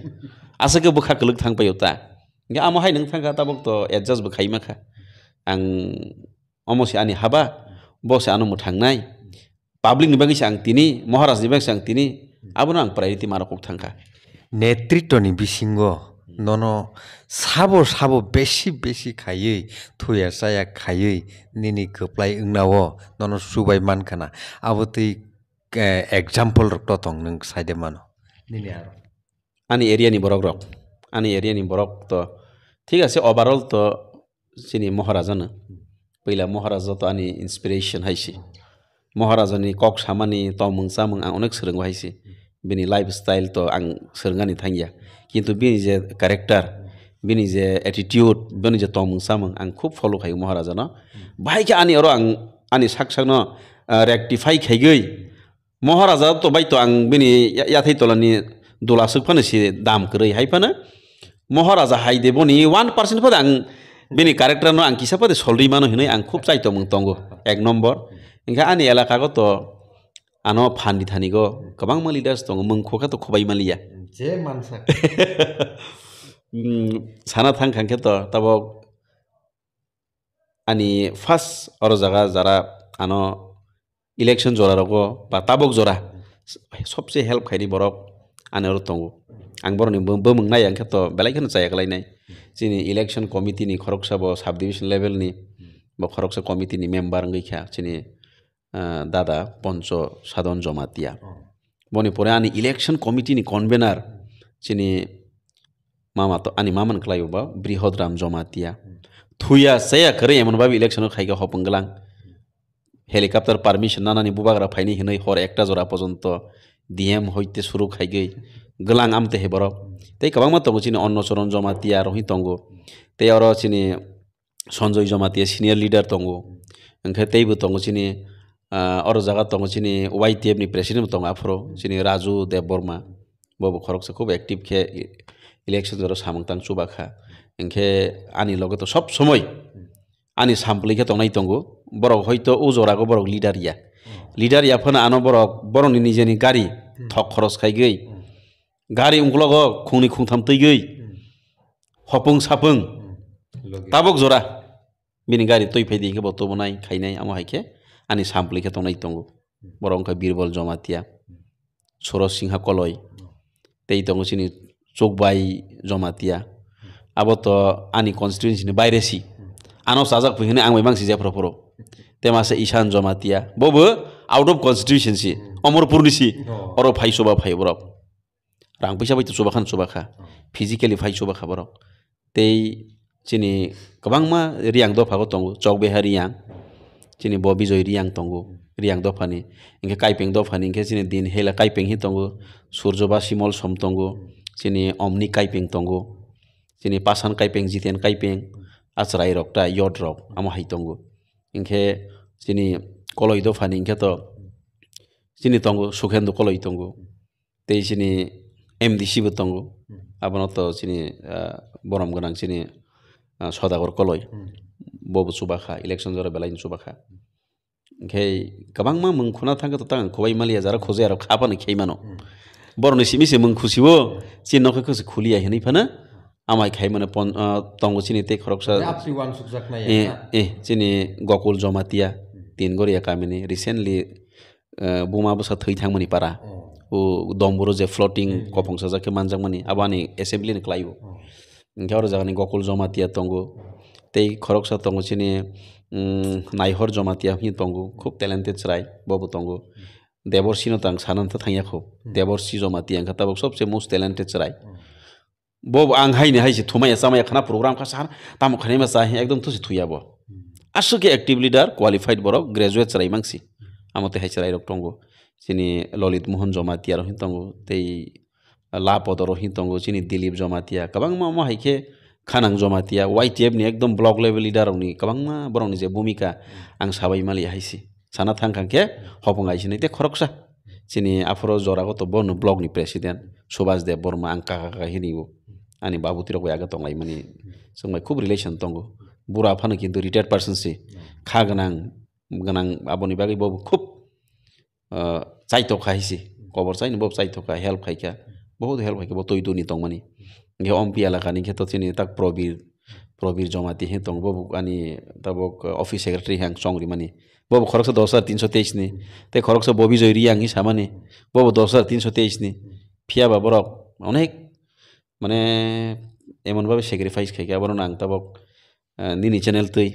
asake bukha kuluk thang payu ta ge amo hai nang thang ka tabok to adjust bukhai ma kha ang omosi ani haba bose anu muthang nai public নিবাগি সাং তিনি মহারাজ নিবাগি সাং তিনি abonang prai ti mara kok thangka নেতৃত্ব নি বিসিঙ্গ নন সাবো সাবো বেশি বেশি খাইয়ে থুয়া সায়া খাইয়ে নিনি খোপলাই ওংনাও নন সুবাই মানখানা আবতই এক্সাম্পল রক্ত তং নং সাইডে মানো নিনি আর আনি এরিয়ানি বরক রক আনি এরিয়ানি বরক তো ঠিক আছে ওভারঅল তো চিনি মহারাজা না পইলা মহারাজা তো আনি ইন্সপিরেশন হাইছি महाराजानि कक सामानि तमों सामों आं अनेक सोलोंबायसै बिनि लाइफ स्टाइल तो आं सोलोंनानै थांया किन्तु बिनि जे क्यारेक्टार बिनि जे एटिटिउड बिनि जे तमों सामों आं खुब फल' खायो महाराजानो बाहायखे आंनि आरो आं आंनि साक साकनो रेक्टिफाइ खायगै महाराजा तो बायथ' आं बिनि याथै तलानि दलासोक फानोसै दामखौ रैहाय फानो মহারাজা হাই দেব নি ওয়ান পার্সেন্ট পদে আং বিনি ক্যারেক্টার আং কিসা পদে সলরি মানো হিনে আং খুব চাইতো মং তঙ্গ এক নম্বর ইংখা আনি এলাকা গত আনো phandi thani go kabang mali das tong mung khoka to khobai maliya je mansa <laughs> mm, sana thang khang khe to tabo ani fas oro jaga election জোরা রক বা তাবক জোরা সবচেয়ে হেল্প খাইনি বরক আনে অর তঙ্গু আং বরনি বমং নাই আং খেত বেলাইখানে চাইয়াকলাই নাই চিনি ইলেকশন কমিটিনি খরকসাব সাব ডিভিশন লেভেলনি বা খরকসা কমিটিনি মেম্বার গইখা চিনি দাদা পঞ্চ সাধন জমাতিয়া বনে পরে আনি ইলেকশন কমিটিনি কনভেনার চিনি মামাতো আনি মামান খালাইবা বৃহৎ রাম জমাতিয়া থুইয়া সেয়া করে এমনভাবে ইলেকশন খাইগা হপঙ্গলাং হেলিকপ্টার পারমিশন নানানি বুবাগ্রা ফাইনি হিনই হর একটা জোড়া পর্যন্ত ডিএম হইতে শুরু খাইগৈ গলাং আমতে হে বরফ তাই কাবাংমা তঙ্গ চিনি অন্নচরণ জমাতিয়া রোহিত তঙ্গ তাই আর চিনি সঞ্জয় জমাতিয়া সিনিয়র লিডার তঙ্গ ओंखाय दैबो दङ जोंनि अरू जग्गा तँ चिनी वाइटिएफनि प्रेसिडेन्ट तँ आफरो चिनी राजु देवबर्मा बबो खरक खुब एक्टिभ खे ইলেকশন জোর সামংতাং চুবাখা এংখে আনি লগে তো সব সময় আনি সামপ্লিখে তনাই তঙ্গু বরক হয়তো ও জোরাগো বরক লিডার ইয়া লিডার ইয়া ফোন আনো বরক বরনি নিজেনি গাড়ি থক খরচ খাই গই গাড়ি উংলগ খুঁনি খুঁথাম তৈ গই হপং সাপং তাবক জোরা বিনি গাড়ি তৈ ফাই দিয়ে বতো বনাই খাইনাই আমার হাইকে ani sampli ke tongnai tongo borong ka birbal jomatia সরস সিংহা কলয় তেই তঙ্গ চিনি চোখবাই জমাতিয়া আবত আনি কনস্টিটুয়েন্সিনি বাইরেসি আনাও সাজাক ফুহিনে আং মাই মাংসি জাফর ফর তেমাসে ইশান জমাতিয়া ববো আউট অফ কনস্টিটিউশনসি অমরপুরনিসি অর ফাই সবা ফাই বরক রাং পয়সা বাইতো সবাখান সবাখা ফিজিক্যালি ফাই বরক তেই চিনি গোবাং রিয়াং দফাগো তঙ্গ চক বেহা Reang chini bo bijoi riyang tongo riyang dophani hingkhe kaipeng dophani hingkhe chini din hela kaipeng hi tongo surjo ba simol som tongo chini omni kaipeng tongo chini pasan kaipeng jiten kaipeng achrai rok ta yod rok amo hai tongo hingkhe chini koloi dophani hingkhe to chini tongo sukhendu koloi tongo tei chini MDC বতঙ্গ আপনার তো চিনি বরম গনাং চিনি সদাগর কলই बबु सुबाखा election जरा बेलाइन सुबाखा खै गबांमा मंखुना थांग त तांग खबाय माली जार खोजे आरो खापन खै मानो बरनि सिमि से मंखुसिबो सि नखे खस खुलिया हेनै फन आमाय खै मने पन तंगो सिनि ते खरक्सा ए ए सिनि गकुल जमातिया तीन गोरिया कामिनि रिसेंटली बुमा बसा थै थांग पारा ओ दमबुरो जे फ्लोटिं कपंसा जाके मानजामनि आबानि एसेम्ब्लिन क्लाइबो ओ ओ गकुल जमातिया ओ tei khorok sa tongo chini naihor jomatia hing tongo khub talented serai bobo tongo দেবরসি নো তাং সানান তো থাইয়া খুব দেবরসি জমাতি আং খাতা সবচেয়ে মোস্ট ট্যালেন্টেড চড়াই বব আং হাইনে হাইছে থুমাইয়া সামাইয়া খানা প্রোগ্রাম খা সার তামো খানাইমা চাহে একদম থুসি থুইয়াব আসুকে active leader qualified Borok graduate চড়াই মাংসি আমতে হাই চড়াই রক টঙ্গো চিনি ললিত মোহন জমাতিয়া রহিন তঙ্গো তেই লাপদ রহিন তঙ্গো চিনি দিলীপ জমাতিয়া কাবাং মা হাইকে खानां जमातिया वाइटिएफनि एकदम ब्लक लेभेल लिडारनि गोबांमा बरावनि जे भुमिका आं साबाय मालि हायसि साना थांखांखे हबं आइसिनि दे खरकसा जोंनि आफ्र' जराखौथ' बनो ब्लकनि प्रेसिडेन्ट सुभाष देव बर्मा आं काका काका हिनिबो आंनि बाबुतिरखौ आगे दंलाय माने जोंलाय खुब रिलेसन दङ बुरा फानो किन्तु रिटायर्ड पार्सनसि खा गोनां गोनां आब'नि बागै बाबु खुब जायथखा हिसि गबर जायनो बाबु जायथखा हेल्प खायखा बहुत हेल्प खायखा बहुत तयदनि दं माने ge om pia lakani khe to chini tak probir probir jomati he tong bobo ani tabok office secretary hang songri mani bobo khorok sa 10323 ni te khorok sa bobi joi riang hi samani bobo 10323 ni phia ba borok অনেক মানে এমনভাবে sacrifice খাইকে আবার আং তাবক নিনি channel তৈ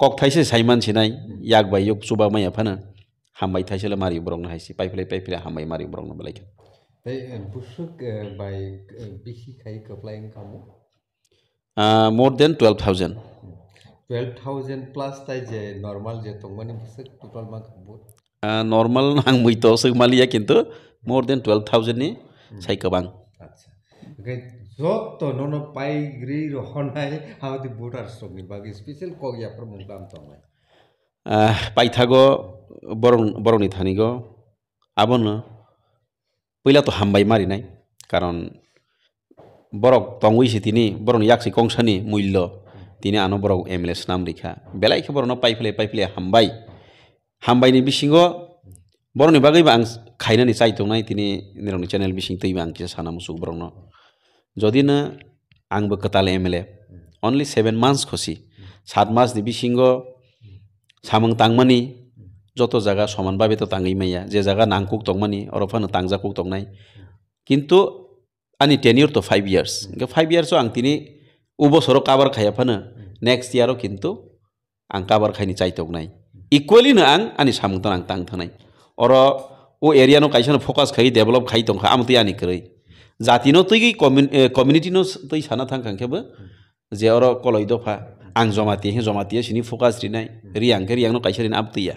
cock থাইছে সাই মানছি নাই ইয়াক বাই ইয়ক চুবা মাইয়া ফানা হামবাই থাইছিলে মারি বরংনো হাইছি পাইফেলাই পাইফেলাই হামবাই মারি বরংনো বেলাইকে Bushuk by Bishi Kai Kaplaying Kamu? Uh, more than 12,000. 12,000 plus tai je normal je tongmani bushuk total ma kabut. Uh, normal nang mui to suk malia kintu more than 12,000 ni sai kabang. Acha. Okay. যত নন পাই Gree রহনাই হাওতি বুটার সঙ্গে বাকি special কগিয়া প্রমুখ দাম তমাই পাইথাগো বরং বরণি থানিগো আবন पहिला त हामबाय मारिनाय কারণ বরক তঙ্গুইছে তিনি বরং ইয়াকসি কংসানি মূল্য তিনি আনো বরক এমএলএস নাম রেখা বেলাইকে বরণ পাইফলে পাইফলে হামবাই হামবাইনি বিসিঙ্গ বরণনি বাগৈবা আং খাইনানি চাইতংনাই তিনি নিরংনি চ্যানেল বিসিং তৈবা আং কিছু সানা মুসুক বরংন যদি না আংবো কতাল এমএলএ অনলি সেভেন মান্থস খসি সাত মাস দি বিসিঙ্গ সামং তাংমানি যত জায়গা সমানভাবে তো তাঙ্গি মাইয়া যে জায়গা নাংকুক তংমানি অরফানো তাংজাকুক তংনাই কিন্তু আনি টেনিওর তো ফাইভ ইয়ার্স ফাইভ ইয়ার্সও আং তিনি উবসরও কাবার খাইয়া ফানো নেক্সট ইয়ারও কিন্তু আং কাবার খাইনি চাইতংনাই ইকুয়ালিনো আং আনি সামুতন আং তাং থাই অর ও এরিয়ানো কাইসানো ফোকাস খাই ডেভেলপ খাই তো আমি আনি করি জাতিনো তুই কমিউনিটিনো তুই সানা থাকাঙ্কেবো যে অর কলই দফা আং জমাতি হে জমাতি সিনি ফোকাস রি রিনাই রিয়াংকে রিয়াংনো কাইসা রিন আবতইয়া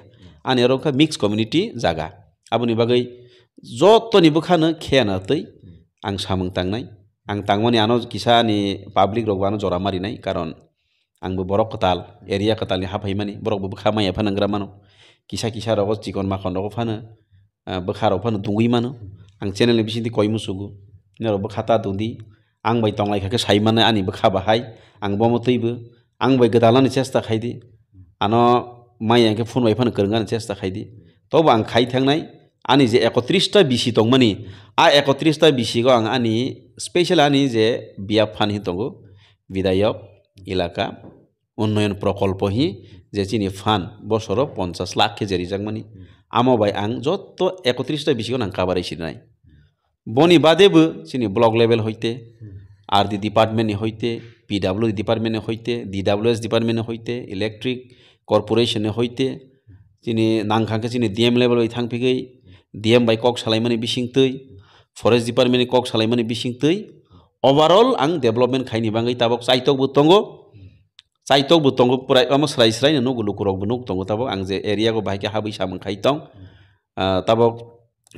आनी रोखा मिक्स कम्युनिटी जागा आबोनि बागै जत'नि बोखानो खेयाना तै आं सामुं तांनाय आं तांमनि आनो किसानि पाब्लिक रगबानो जरा मारिनाय कारन आंबो बरक कताल एरिया कतालनि हाफायमानि बरकबो बोखा माइया फानग्रा मानो किसा किसा रग चिकन माखन रग फानो बोखा रग फानो दुंगै मानो आं चेनेलनि बिसिनि कय मुसुगु नरो बोखाता दुंदि आं बाय तंलायखाखो साइमानो आनिबो खाबाहाय आं बमतैबो आं बाय गोदालानि चेष्टा खायदि आन' माइ ফোন फुनबाय फानो চেষ্টা খাই खायदि तब आं खाय थांनाय आंनि जे एकत्रिसता बिसि दंमोननि একত্রিশটা एकत्रिसता আনি স্পেশাল আনি যে বিয়া जे बिया फानहि दङ बिदायक উন্নয়ন প্রকল্প হি যে চিনি ফান বছর পঞ্চাশ লাখ কেজি রিজাংমানি আমাবাই আং যত একত্রিশটা বিশিগণ আং কাবার এসে নাই বনি বাদেব চিনি ব্লক লেভেল হইতে আর ডি ডিপার্টমেন্ট হইতে পিডাব্লিউ ডিপার্টমেন্ট হইতে ডিডাব্লিউএস ডিপার্টমেন্ট হইতে ইলেকট্রিক ᱠᱚᱨᱯᱳᱨᱮᱥᱚᱱ ᱦᱚᱭᱛᱮ chini nangkhang ke chini dm level bai thang pigai dm bai kok salai mani bising tei forest department ni kok salai mani bising tei overall ang development khaini bangai tabok chaitok bu tongo chaitok bu tongo purai amo slai slai no gulu kurok bu nuk tongo tabok ang je area go bai ke habai samang khai tong tabok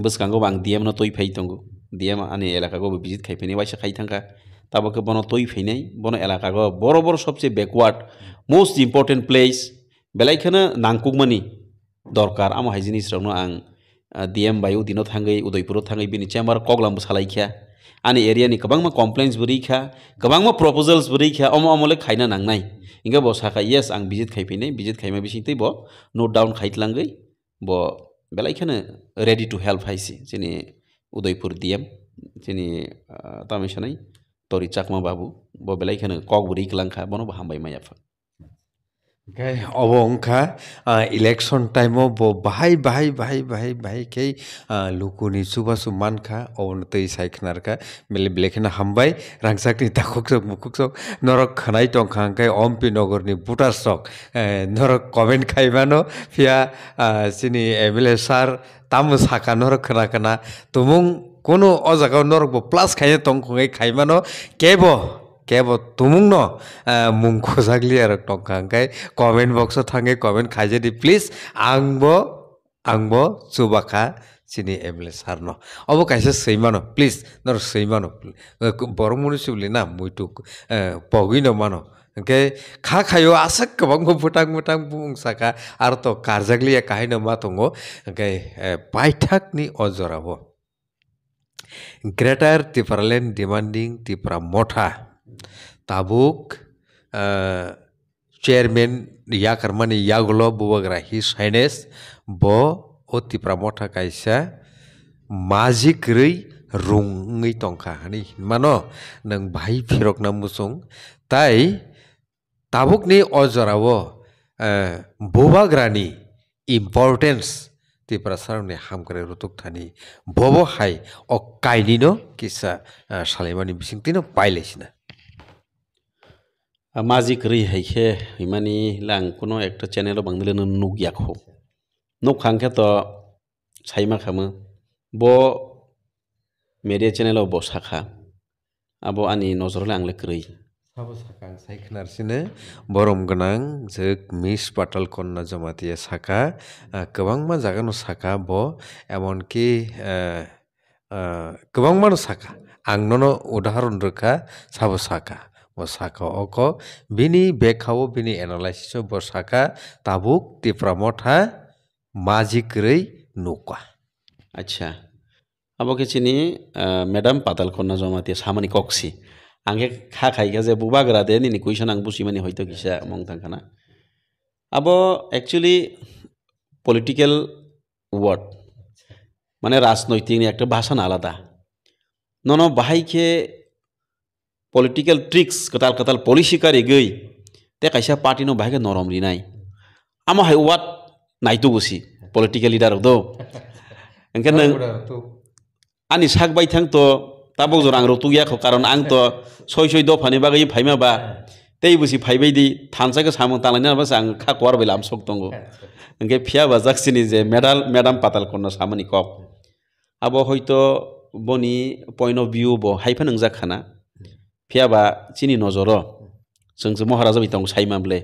buskang go bang dm no toi phai tongo dm ani elaka go visit khai phini bai khai thangka tabok ke bono toi phai nei bono elaka go boro boro sobse backward most important place বেলাইখানে নাংকুকমানি দরকার আমার high জিনিসরাवनो আং DM বায়ু দিনও থাঙ্গৈ উদয়পুরও থাঙ্গৈ B chamber কগলামবো সালাইখিয়া আনি এরিয়ানি গবাংমা complaints বরিখা গবাংমা proposals বরিখা অম অমলে খাইন নাংনাই ইঙ্গা ব সাকা ইয়েস আং ভিজিট খাইফিনাই ভিজিট খাইমা বিসিংতৈ ব নোট ডাউন খাইতলাঙ্গৈ ব বেলাইখানে রেডি টু হেল্প হাইসি যিনি উদয়পুর ডিএম যিনি তামিসানাই তরি চাকমা বাবু ব বেলাইখানে কক বরিখলাংখা বনো হামবাই মাইয়াফা অব অংশা ইলেকশ্যন বহাই বাহাই বাহাই বাহাই বাহাই বাহাইকেই লুকুনি চুবা চু মানখা অৱনতেই চাইখনাৰখা মেলি ব্লেকেনা হামবাই ৰাংজাকনি দাখক চক মুখক চক নৰক খানাই খাই অম পি নি বুটাৰ চক নৰক কমেণ্ট খাইবানো ফিয়া চিনি এম এল এ ছাৰ তামো চাকা নৰক খানা খানা তুমুং কোনো অ জাগাও নৰক প্লাছ খাই টংখঙে খাইবানো কেব কেব তুমুং ন মোক জাগলি আর টঙ্কাঙ্কাই কমেন্ট বক্সত থাকে কমেন্ট খাইজে দি প্লিজ আংব আংব চুবাখা চিনি এমলে সার ন অব কাইছে ন প্লিজ নর সৈমানো বড় মনুষ্য বলি না মইটু পগি নমানো কে খা খাইও আসা কেবং ভুটাং মুটাং বুং সাকা আর তো কারজাগলি কাহাই নমা তঙ্গো পাইঠাক নি অজরাবো greater Tipraland demanding Tipra Motha tabuk chairman yak armani yagulo buwagra his highness bo oti pramotha kaisa majik rui rungui tongkha hani mano nang bhai phirok na musung tai tabuk ni ojorao buwagrani importance ti prasaram ni hamkare rutuk thani bobo hai o kaini no kisa shalaimani bising tino paileisina माजिक रि हाइखे हिमानि लां कुनो एकटा channel बांदले नुग याखो नुग खांखे तो साइमा खामो बो मेरे channel बो साखा आबो आनि नजर लांले क्रै साबो साखा साइखनारसिनो बरम गोनां जोग मिस पाटल कन्ना जमातिया साखा गोबां मा जागानो साखा बो एमन कि गोबां मानो साखा आंनोनो उदाहरण रोखा साबो साखा wasaka অক bini বেখাও bini analysis o bosaka tabuk tipramot ha majikrei nukwa আচ্ছা আমাকে চিনি ম্যাডাম পাতাল খন্না জমাতে সামানি কক্সি আগে খা খাই গেছে বুবাগরা দে নি কুইশন আং বুঝি মানে হয়তো কিসা মং থাকানা আবো অ্যাকচুয়ালি পলিটিক্যাল ওয়ার্ড মানে রাজনৈতিক একটা ভাষা আলাদা নন বাহাইকে ট্রিক্স কতাল কতাল পলিসি કતાલ গই তে ગઈ পার্টি নো પાર્ટીનો নরম রি নাই આમાં હાઈવાત નાઈતું ગુસી પોલિટિકલ લીડર દો এনকে আনি সাক বাই থাং তো তাবক জোর আং রতু গিয়া কারণ আং তো সই সই দফানি বাকি ফাইমা বা তেই বুসি ফাইবাই দি থানসাকে সামং তালাইনা বাস আং খা কোয়ার বেলা আম সক দঙ্গ এনকে ফিয়া বা জাকসিনি যে মেডাল ম্যাডাম পাতাল কন্যা সামনি কক আবো হয়তো বনি পয়েন্ট অফ ভিউ ব হাইফা খানা 피아바 진이 নজর 정서 모하라자 비통 사이만블레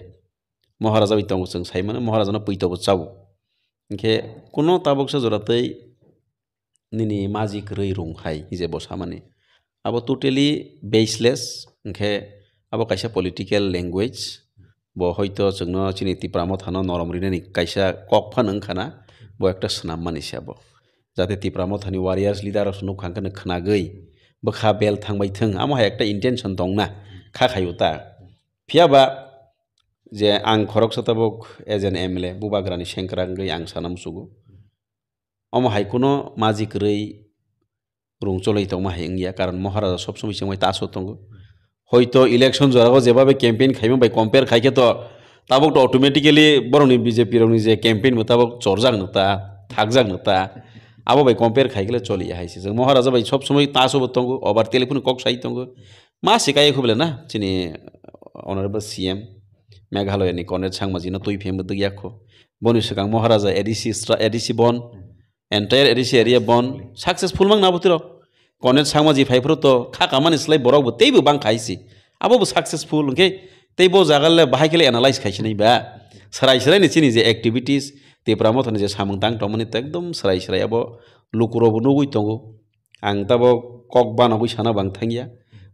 মহারাজা বিতং সঙ্গ মহারাজা মানে মহারাজানো পৈতব চাবো ইংখে কোনো তাবকসা জোরাতেই নি মাজি রই রংহাই হিজে বসা মানে আবো টোটেলি বেসলেস এখে আবো কাইসা পলিটিক্যাল ল্যাঙ্গুয়েজ ব হয়তো জন্য চিনিতি প্রামত হানো নরম রিনে কাইসা ককফা নংখানা ব একটা সুনাম মানিসে আবো যাতে তিপ্রামো থানি ওয়ারিয়ার্স লিডার নুখাঙ্কা খানাগৈ বখা বেল থাকবাই থং আমাহা একটা ইন্টেনশন দংনা খাখায়ুতা ফিয়াবা যে আং খরক সতাবক as an M L A বুবাগ্রানি সেংক্রাঙ্গই আং সানামসুগু অমাহাই কোনো মাজি গ্রী রংচলই তমাহাই ইয়া কারণ মহারাজা সবসময় সময় তাসো তঙ্গ হয়তো ইলেকশন জরাগ যেভাবে ক্যাম্পেইন খাইম বাই কম্পেয়ার খাইকে তো তাবক তো অটোমেটিক্যালি বরং বিজেপির যে ক্যাম্পেইন মোতাবক চর্জাক নতা থাকজাক নতা ভাই अब भाइ कम्पेयर खाइकले चलि आइसि महाराजा भाइ सब समय तासो बत्तंगो अबार কক সাই साइतंगो মা सिकाय खुबले না চিনি অনারেবল সিএম মেঘালয় নি কনের মাঝি না তুই ফেম দিয়াখো বনি সিকাং মহারাজা এডিসি এডিসি বন এন্টায়ার এডিসি এরিয়া বন সাকসেসফুল মাং না বুতির কনের মাঝি ফাইফর তো খা মানে সেলাই বরকবো তেই বাং খাইছি আবো সাকসেসফুল ওকে তেই বো জাগালে বাহাইকেলে এনালাইস খাইছি নাই বা সারাই সারাই নিচি নিজে একটিভিটিস देब्रा मथन जे सामं दां दंमोन इता एकदम सराय सराय अब लुकुरबो नुगुय तंगु आं दाबो कक बानगु साना बां थांगिया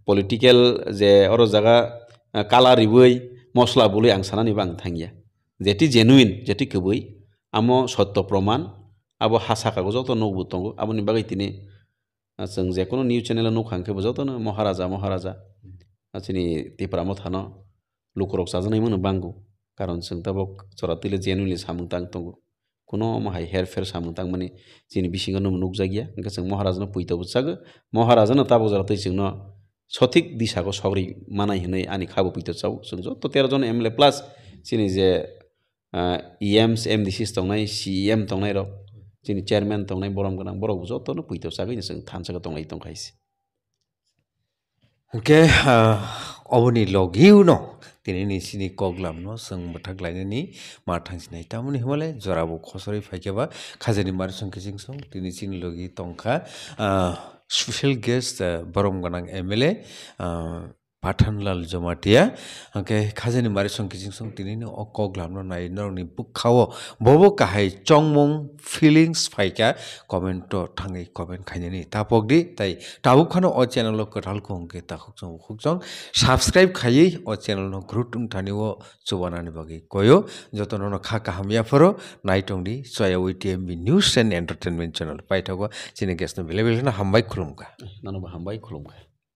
पॉलिटिकल जे अरो जागा काला रिबै मसला बुलै आं सानानि बां थांगिया जेति जेनुइन जेति कबै आमो सत्य प्रमाण आबो हासा कागु जत नुगु तंगु आबोनि बागै तिने जों जे कोनो न्यूज चनेल नुखांखे बजतन महाराजा महाराजा आसिनि देब्रा मथन लुकुरक साजनै मोन बांगु কারণ जों চরা तिले জেন সামু তো কোনো মাহাই হের ফের সামু তাং মানে যিনি নুক নুকজাগিয়া ইংকা সঙ্গ মহারাজনা পুইতা বুঝাগো তাবো যারা তৈ সঙ্গ সঠিক দিশাগো সগরি মানাই হই আনি খাবো পুইতা চাও সঙ্গ তো তেরো জন এমএলএ প্লাস যিনি যে ইএমস এম ডিসিস তংনাই সিএম তংনাই রক যিনি চেয়ারম্যান তংনাই বরম গান বড় বুঝো তো পুইতা চাগো ইনি সঙ্গ ওকে অবনি লগিউ ন tinini sini koglam no sang mathak laine ni ma thang sinai tamuni himale jora bu khosori phake ba khajani mar sang ke jing song tinini sini পাঠানলাল জমাটিয়া হাঁকে খাজানী মাৰি চংকিজিং চং তিনিনো অকক লাভ নাই নৰনি পুখাও বব কাহাই চং মং ফিলিংছ ফাইকা কমেণ্ট থাঙি কমেণ্ট খাইনি তাপক দি তাই তাবুখন অ চেনেল কঠাল কংকে তাকক চং উখুক চং সাবস্ক্রাইব খাই অ চেনেল গ্ৰুট উঠানি অ চুবান বাকি কয় যতন খা কাহামিয়া ফৰ নাই টং দি চয়া ওই TMB news and entertainment channel পাই থাকো চিনে গেছ নেভেলেবেল হামবাই খুলুমকা নানো হামবাই খুলুমকা